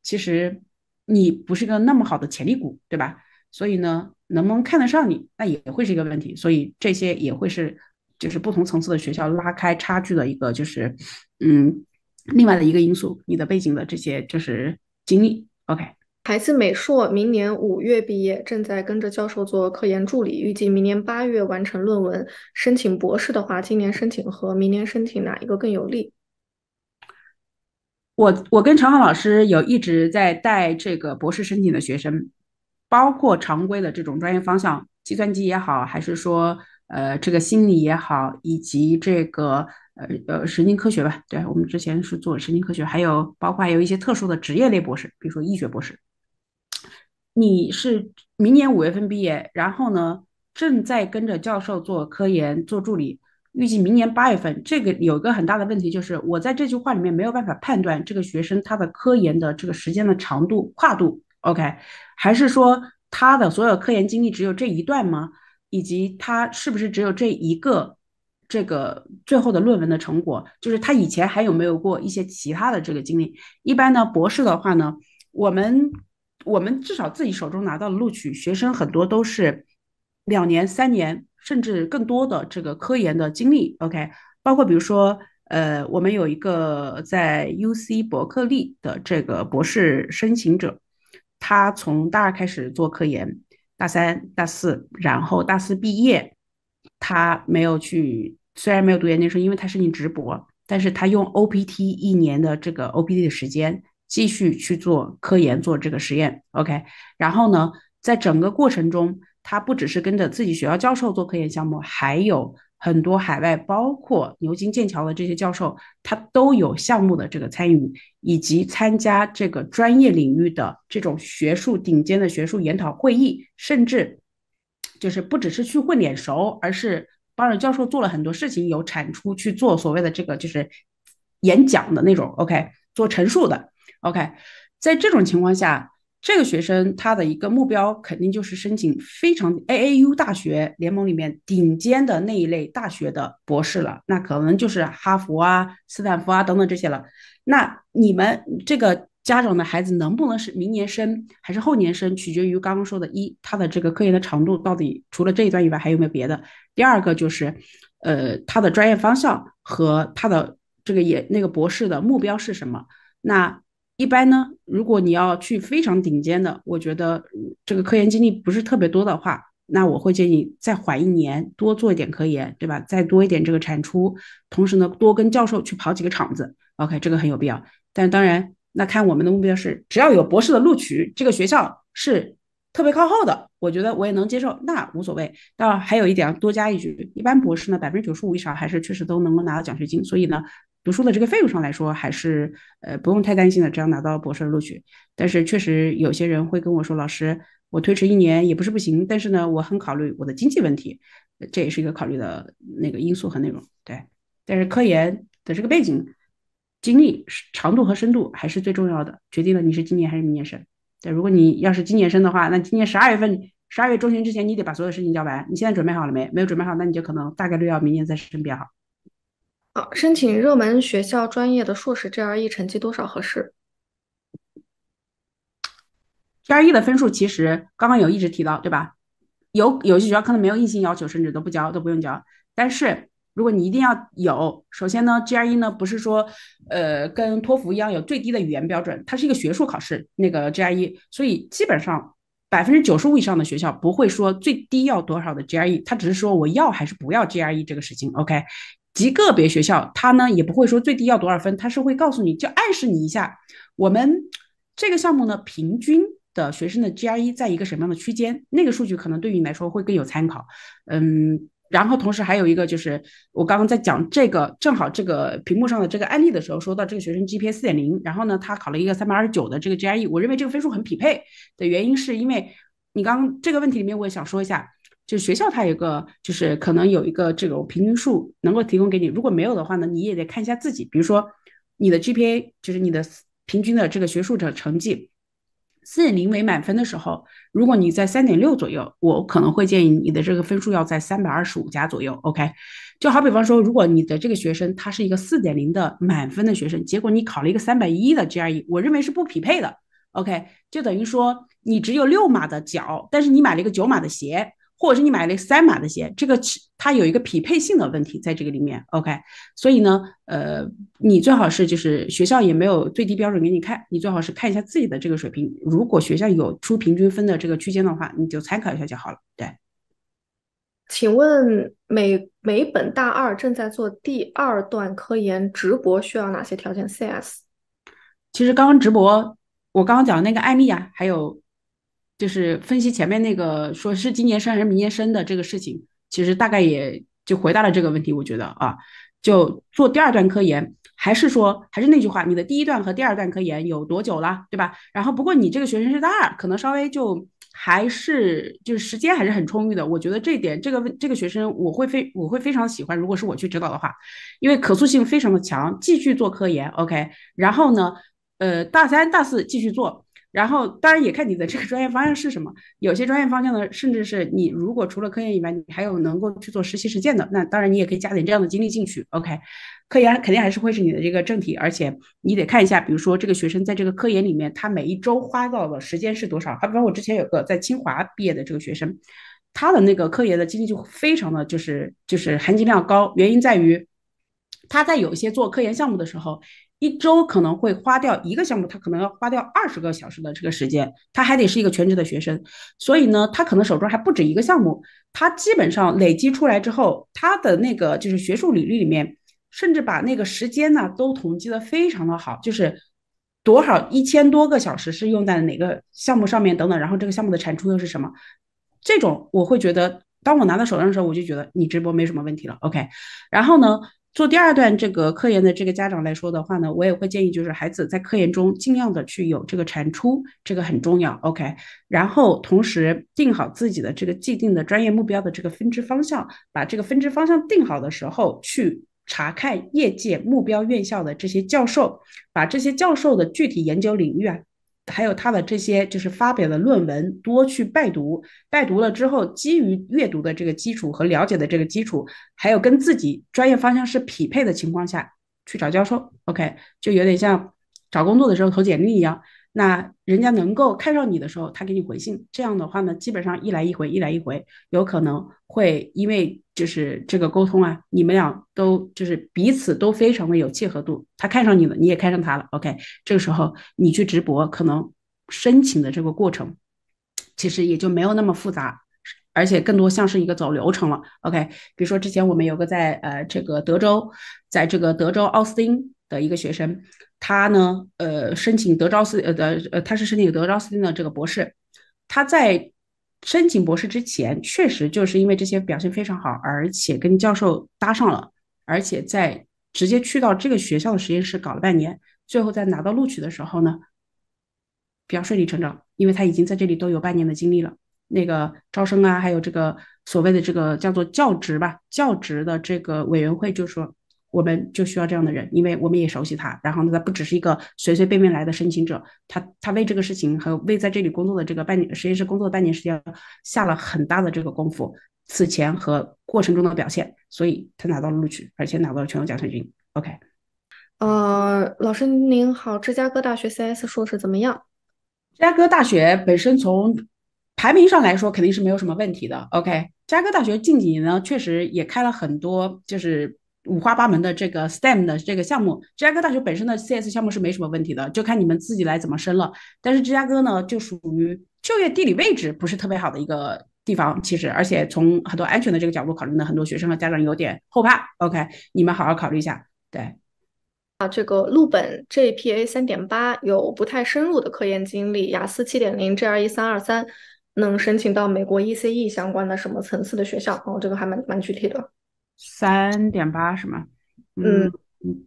Speaker 1: 其实你不是个那么好的潜力股，对吧？所以呢？能不能看得上你，那也会是一个问题，所以这些也会是，就是不同层次的学校拉开差距的一个，就是，嗯，另外的一个因素，你的背景的这些就是经历。OK，
Speaker 2: 孩子，美硕明年五月毕业，正在跟着教授做科研助理，预计明年八月完成论文。申请博士的话，今年申请和明年申请哪一个更有利？
Speaker 1: 我我跟陈浩老师有一直在带这个博士申请的学生。包括常规的这种专业方向，计算机也好，还是说呃这个心理也好，以及这个呃呃神经科学吧，对我们之前是做神经科学，还有包括还有一些特殊的职业类博士，比如说医学博士。你是明年五月份毕业，然后呢正在跟着教授做科研做助理，预计明年八月份。这个有一个很大的问题就是，我在这句话里面没有办法判断这个学生他的科研的这个时间的长度跨度。OK。还是说他的所有科研经历只有这一段吗？以及他是不是只有这一个这个最后的论文的成果？就是他以前还有没有过一些其他的这个经历？一般呢，博士的话呢，我们我们至少自己手中拿到的录取学生很多都是两年、三年甚至更多的这个科研的经历。OK，包括比如说呃，我们有一个在 U C 伯克利的这个博士申请者。他从大二开始做科研，大三、大四，然后大四毕业，他没有去，虽然没有读研究生，因为他申请直博，但是他用 OPT 一年的这个 OPT 的时间继续去做科研，做这个实验。OK，然后呢，在整个过程中，他不只是跟着自己学校教授做科研项目，还有。很多海外，包括牛津、剑桥的这些教授，他都有项目的这个参与，以及参加这个专业领域的这种学术顶尖的学术研讨会议，甚至就是不只是去混脸熟，而是帮着教授做了很多事情，有产出，去做所谓的这个就是演讲的那种，OK，做陈述的，OK，在这种情况下。这个学生他的一个目标肯定就是申请非常 AAU 大学联盟里面顶尖的那一类大学的博士了，那可能就是哈佛啊、斯坦福啊等等这些了。那你们这个家长的孩子能不能是明年生还是后年生，取决于刚刚说的一，他的这个科研的长度到底除了这一段以外还有没有别的？第二个就是，呃，他的专业方向和他的这个也那个博士的目标是什么？那。一般呢，如果你要去非常顶尖的，我觉得这个科研经历不是特别多的话，那我会建议再缓一年，多做一点科研，对吧？再多一点这个产出，同时呢，多跟教授去跑几个场子。OK，这个很有必要。但当然，那看我们的目标是，只要有博士的录取，这个学校是特别靠后的，我觉得我也能接受，那无所谓。但还有一点要多加一句，一般博士呢，百分之九十五以上还是确实都能够拿到奖学金，所以呢。读书的这个费用上来说，还是呃不用太担心的，只要拿到博士录取。但是确实有些人会跟我说：“老师，我推迟一年也不是不行。”但是呢，我很考虑我的经济问题，这也是一个考虑的那个因素和内容。对，但是科研的这个背景、经历、长度和深度还是最重要的，决定了你是今年还是明年生。对，如果你要是今年生的话，那今年十二月份、十二月中旬之前，你得把所有事情交完。你现在准备好了没？没有准备好，那你就可能大概率要明年再申升表。好，申请热门学
Speaker 2: 校专业的硕士，GRE 成绩多少合适
Speaker 1: ？GRE 的分数其实刚刚有一直提到，对吧？有有些学校可能没有硬性要求，甚至都不交，都不用交。但是如果你一定要有，首先呢，GRE 呢不是说呃跟托福一样有最低的语言标准，它是一个学术考试，那个 GRE，所以基本上百分之九十五以上的学校不会说最低要多少的 GRE，它只是说我要还是不要 GRE 这个事情。OK。极个别学校，他呢也不会说最低要多少分，他是会告诉你就暗示你一下，我们这个项目呢平均的学生的 G r E 在一个什么样的区间，那个数据可能对于你来说会更有参考。嗯，然后同时还有一个就是我刚刚在讲这个，正好这个屏幕上的这个案例的时候说到这个学生 G P A 四点零，然后呢他考了一个三百二十九的这个 G r E，我认为这个分数很匹配的原因是因为你刚这个问题里面我也想说一下。就学校它有个，就是可能有一个这种平均数能够提供给你。如果没有的话呢，你也得看一下自己。比如说，你的 GPA 就是你的平均的这个学术的成绩，四点零为满分的时候，如果你在三点六左右，我可能会建议你的这个分数要在三百二十五加左右。OK，就好比方说，如果你的这个学生他是一个四点零的满分的学生，结果你考了一个三百一的 GRE，我认为是不匹配的。OK，就等于说你只有六码的脚，但是你买了一个九码的鞋。或者是你买了三码的鞋，这个它有一个匹配性的问题在这个里面，OK。所以呢，呃，你最好是就是学校也没有最低标准给你看，你最好是看一下自己的这个水平。如果学校有出平均分的这个区间的话，你就参考一下就好了。对，
Speaker 2: 请问每每本大二正在做第二段科研直博需要哪些条件？CS，
Speaker 1: 其实刚刚直博，我刚刚讲的那个艾米呀，还有。就是分析前面那个说是今年生还是明年生的这个事情，其实大概也就回答了这个问题。我觉得啊，就做第二段科研，还是说还是那句话，你的第一段和第二段科研有多久了，对吧？然后不过你这个学生是大二，可能稍微就还是就是时间还是很充裕的。我觉得这一点，这个问这个学生我会非我会非常喜欢，如果是我去指导的话，因为可塑性非常的强，继续做科研，OK。然后呢，呃，大三大四继续做。然后，当然也看你的这个专业方向是什么。有些专业方向呢，甚至是你如果除了科研以外，你还有能够去做实习实践的，那当然你也可以加点这样的经历进去。OK，科研肯定还是会是你的这个正题，而且你得看一下，比如说这个学生在这个科研里面，他每一周花到的时间是多少。啊，比如我之前有个在清华毕业的这个学生，他的那个科研的经历就非常的就是就是含金量高，原因在于他在有些做科研项目的时候。一周可能会花掉一个项目，他可能要花掉二十个小时的这个时间，他还得是一个全职的学生，所以呢，他可能手中还不止一个项目，他基本上累积出来之后，他的那个就是学术履历里面，甚至把那个时间呢都统计的非常的好，就是多少一千多个小时是用在哪个项目上面等等，然后这个项目的产出又是什么？这种我会觉得，当我拿到手上的时候，我就觉得你直播没什么问题了，OK，然后呢？做第二段这个科研的这个家长来说的话呢，我也会建议就是孩子在科研中尽量的去有这个产出，这个很重要。OK，然后同时定好自己的这个既定的专业目标的这个分支方向，把这个分支方向定好的时候，去查看业界目标院校的这些教授，把这些教授的具体研究领域啊。还有他的这些就是发表的论文，多去拜读，拜读了之后，基于阅读的这个基础和了解的这个基础，还有跟自己专业方向是匹配的情况下去找教授，OK，就有点像找工作的时候投简历一样。那人家能够看上你的时候，他给你回信。这样的话呢，基本上一来一回，一来一回，有可能会因为就是这个沟通啊，你们俩都就是彼此都非常的有契合度，他看上你了，你也看上他了。OK，这个时候你去直播，可能申请的这个过程，其实也就没有那么复杂，而且更多像是一个走流程了。OK，比如说之前我们有个在呃这个德州，在这个德州奥斯汀。的一个学生，他呢，呃，申请德昭斯，呃，呃，他是申请德昭斯汀的这个博士。他在申请博士之前，确实就是因为这些表现非常好，而且跟教授搭上了，而且在直接去到这个学校的实验室搞了半年，最后在拿到录取的时候呢，比较顺理成章，因为他已经在这里都有半年的经历了。那个招生啊，还有这个所谓的这个叫做教职吧，教职的这个委员会就说。我们就需要这样的人，因为我们也熟悉他。然后呢，他不只是一个随随便便来的申请者，他他为这个事情和为在这里工作的这个半年实验室工作的半年时间下了很大的这个功夫。此前和过程中的表现，所以他拿到了录取，而且拿到了全额奖学金。OK，
Speaker 2: 呃，老师您好，芝加哥大学 CS 硕士怎么样？芝加哥大
Speaker 1: 学本身从排名上来说肯定是没有什么问题的。OK，芝加哥大学近几年呢确实也开了很多就是。五花八门的这个 STEM 的这个项目，芝加哥大学本身的 CS 项目是没什么问题的，就看你们自己来怎么申了。但是芝加哥呢，就属于就业地理位置不是特别好的一个地方，其实，而且从很多安全的这个角度考虑呢，很多学生和家长有点后怕。OK，你们好好考虑一下。对，
Speaker 2: 啊，这个录本 GPA 三点八，有不太深入的科研经历，雅思七点零，GRE 三二三，能申请到美国 ECE 相关的什么层次的学校？哦，这个还蛮蛮具体的。三点
Speaker 1: 八是吗？嗯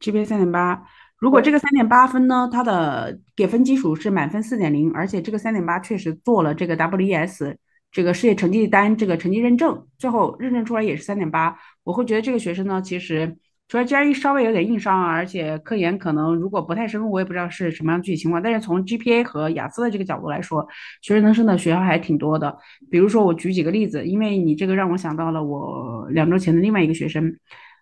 Speaker 1: ，GPA 三点八。如果这个三点八分呢，它的给分基础是满分四点零，而且这个三点八确实做了这个 WES 这个事业成绩单这个成绩认证，最后认证出来也是三点八。我会觉得这个学生呢，其实。除了 GRE 稍微有点硬伤，而且科研可能如果不太深入，我也不知道是什么样具体情况。但是从 GPA 和雅思的这个角度来说，学能升的学校还挺多的。比如说，我举几个例子，因为你这个让我想到了我两周前的另外一个学生。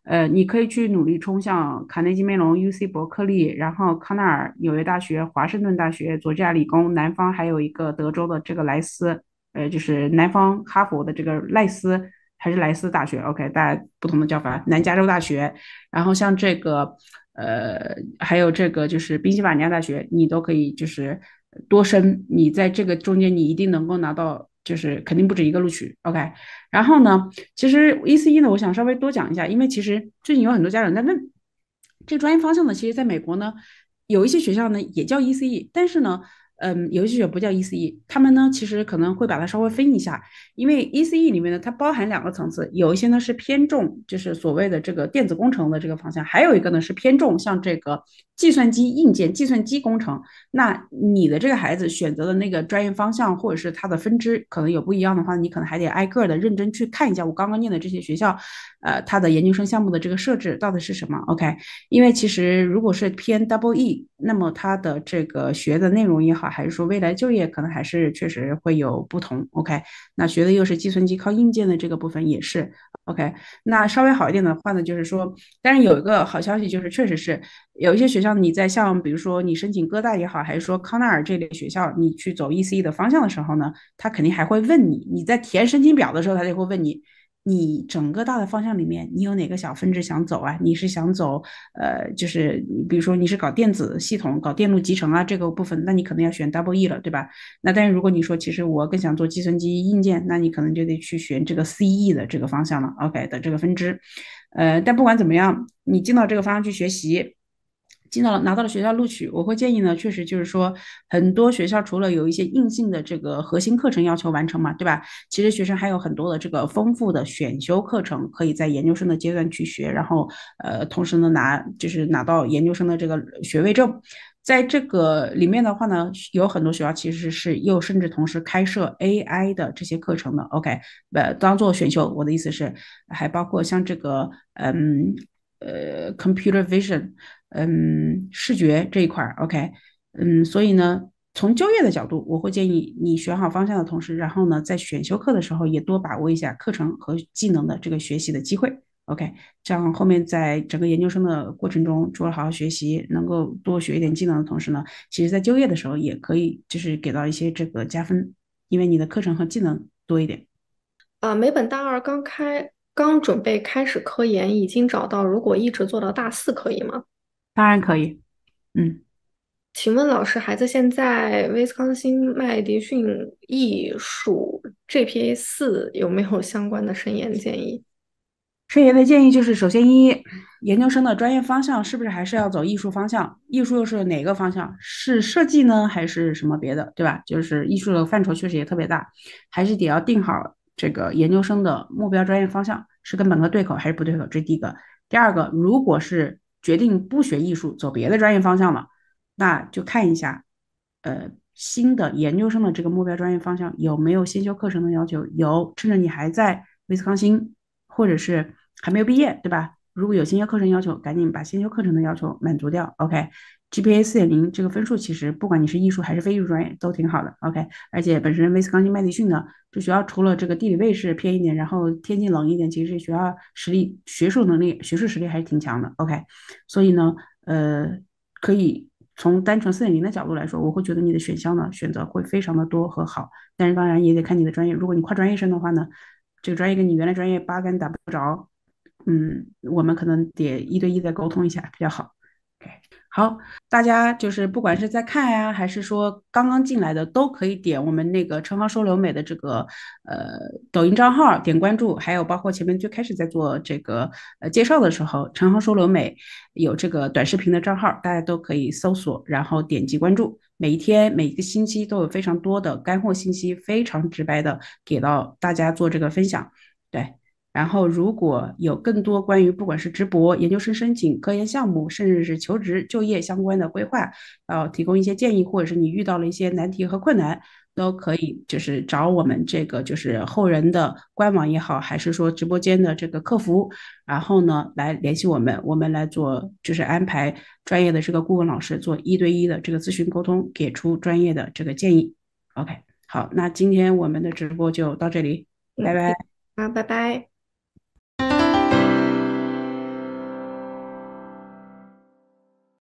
Speaker 1: 呃，你可以去努力冲向卡内基梅隆、UC 伯克利，然后康奈尔、纽约大学、华盛顿大学、佐治亚理工、南方，还有一个德州的这个莱斯，呃，就是南方哈佛的这个赖斯。还是莱斯大学，OK，大家不同的叫法，南加州大学，然后像这个，呃，还有这个就是宾夕法尼亚大学，你都可以就是多申，你在这个中间你一定能够拿到，就是肯定不止一个录取，OK。然后呢，其实 ECE 呢，我想稍微多讲一下，因为其实最近有很多家长在问这个专业方向呢，其实在美国呢，有一些学校呢也叫 ECE，但是呢。嗯，有些学校不叫 ECE，他们呢其实可能会把它稍微分一下，因为 ECE 里面呢它包含两个层次，有一些呢是偏重，就是所谓的这个电子工程的这个方向，还有一个呢是偏重像这个计算机硬件、计算机工程。那你的这个孩子选择的那个专业方向或者是他的分支可能有不一样的话，你可能还得挨个的认真去看一下我刚刚念的这些学校，呃，他的研究生项目的这个设置到底是什么？OK，因为其实如果是偏 Double E，那么他的这个学的内容也好。还是说未来就业可能还是确实会有不同，OK？那学的又是计算机靠硬件的这个部分也是，OK？那稍微好一点的话呢，就是说，但是有一个好消息就是，确实是有一些学校，你在像比如说你申请哥大也好，还是说康奈尔这类学校，你去走 ECE 的方向的时候呢，他肯定还会问你，你在填申请表的时候，他就会问你。你整个大的方向里面，你有哪个小分支想走啊？你是想走，呃，就是比如说你是搞电子系统、搞电路集成啊这个部分，那你可能要选 Double E 了，对吧？那但是如果你说其实我更想做计算机硬件，那你可能就得去选这个 C E 的这个方向了。O K 的这个分支，呃，但不管怎么样，你进到这个方向去学习。进到了拿到了学校录取，我会建议呢，确实就是说，很多学校除了有一些硬性的这个核心课程要求完成嘛，对吧？其实学生还有很多的这个丰富的选修课程，可以在研究生的阶段去学，然后呃，同时呢拿就是拿到研究生的这个学位证，在这个里面的话呢，有很多学校其实是又甚至同时开设 AI 的这些课程的。OK，呃，当做选修，我的意思是还包括像这个嗯呃 computer vision。嗯，视觉这一块，OK，嗯，所以呢，从就业的角度，我会建议你选好方向的同时，然后呢，在选修课的时候也多把握一下课程和技能的这个学习的机会，OK，这样后面在整个研究生的过程中，除了好好学习，能够多学一点技能的同时呢，其实在就业的时候也可以就是给到一些这个加分，因为你的课程和技能多一点。
Speaker 2: 啊，美本大二刚开刚准备开始科研，已经找到，如果一直做到大四可以吗？
Speaker 1: 当然可以，嗯，
Speaker 2: 请问老师，孩子现在威斯康星麦迪逊艺术 GPA 四有没有相关的深研建议？
Speaker 1: 深研的建议就是，首先一研究生的专业方向是不是还是要走艺术方向？艺术又是哪个方向？是设计呢，还是什么别的？对吧？就是艺术的范畴确实也特别大，还是得要定好这个研究生的目标专业方向是跟本科对口还是不对口？这是第一个。第二个，如果是决定不学艺术，走别的专业方向了，那就看一下，呃，新的研究生的这个目标专业方向有没有先修课程的要求？有，趁着你还在威斯康星，或者是还没有毕业，对吧？如果有先修课程要求，赶紧把先修课程的要求满足掉。OK，GPA 四点零这个分数其实不管你是艺术还是非艺术专业都挺好的。OK，而且本身威斯康星麦迪逊呢，这学校除了这个地理位置偏一点，然后天气冷一点，其实学校实力、学术能力、学术实力还是挺强的。OK，所以呢，呃，可以从单纯四点零的角度来说，我会觉得你的选项呢选择会非常的多和好。但是当然也得看你的专业，如果你跨专业生的话呢，这个专业跟你原来专业八竿打不着。嗯，我们可能得一对一再沟通一下比较好。好，大家就是不管是在看呀，还是说刚刚进来的，都可以点我们那个“成行收留美”的这个呃抖音账号点关注，还有包括前面最开始在做这个呃介绍的时候，“成行收留美”有这个短视频的账号，大家都可以搜索，然后点击关注。每一天每一个星期都有非常多的干货信息，非常直白的给到大家做这个分享，对。然后，如果有更多关于不管是直博、研究生申请、科研项目，甚至是求职就业相关的规划，要提供一些建议，或者是你遇到了一些难题和困难，都可以就是找我们这个就是后人的官网也好，还是说直播间的这个客服，然后呢来联系我们，我们来做就是安排专业的这个顾问老师做一对一的这个咨询沟通，给出专业的这个建议。OK，好，那今天我们的直播就到这里，拜拜。
Speaker 2: 好，拜拜。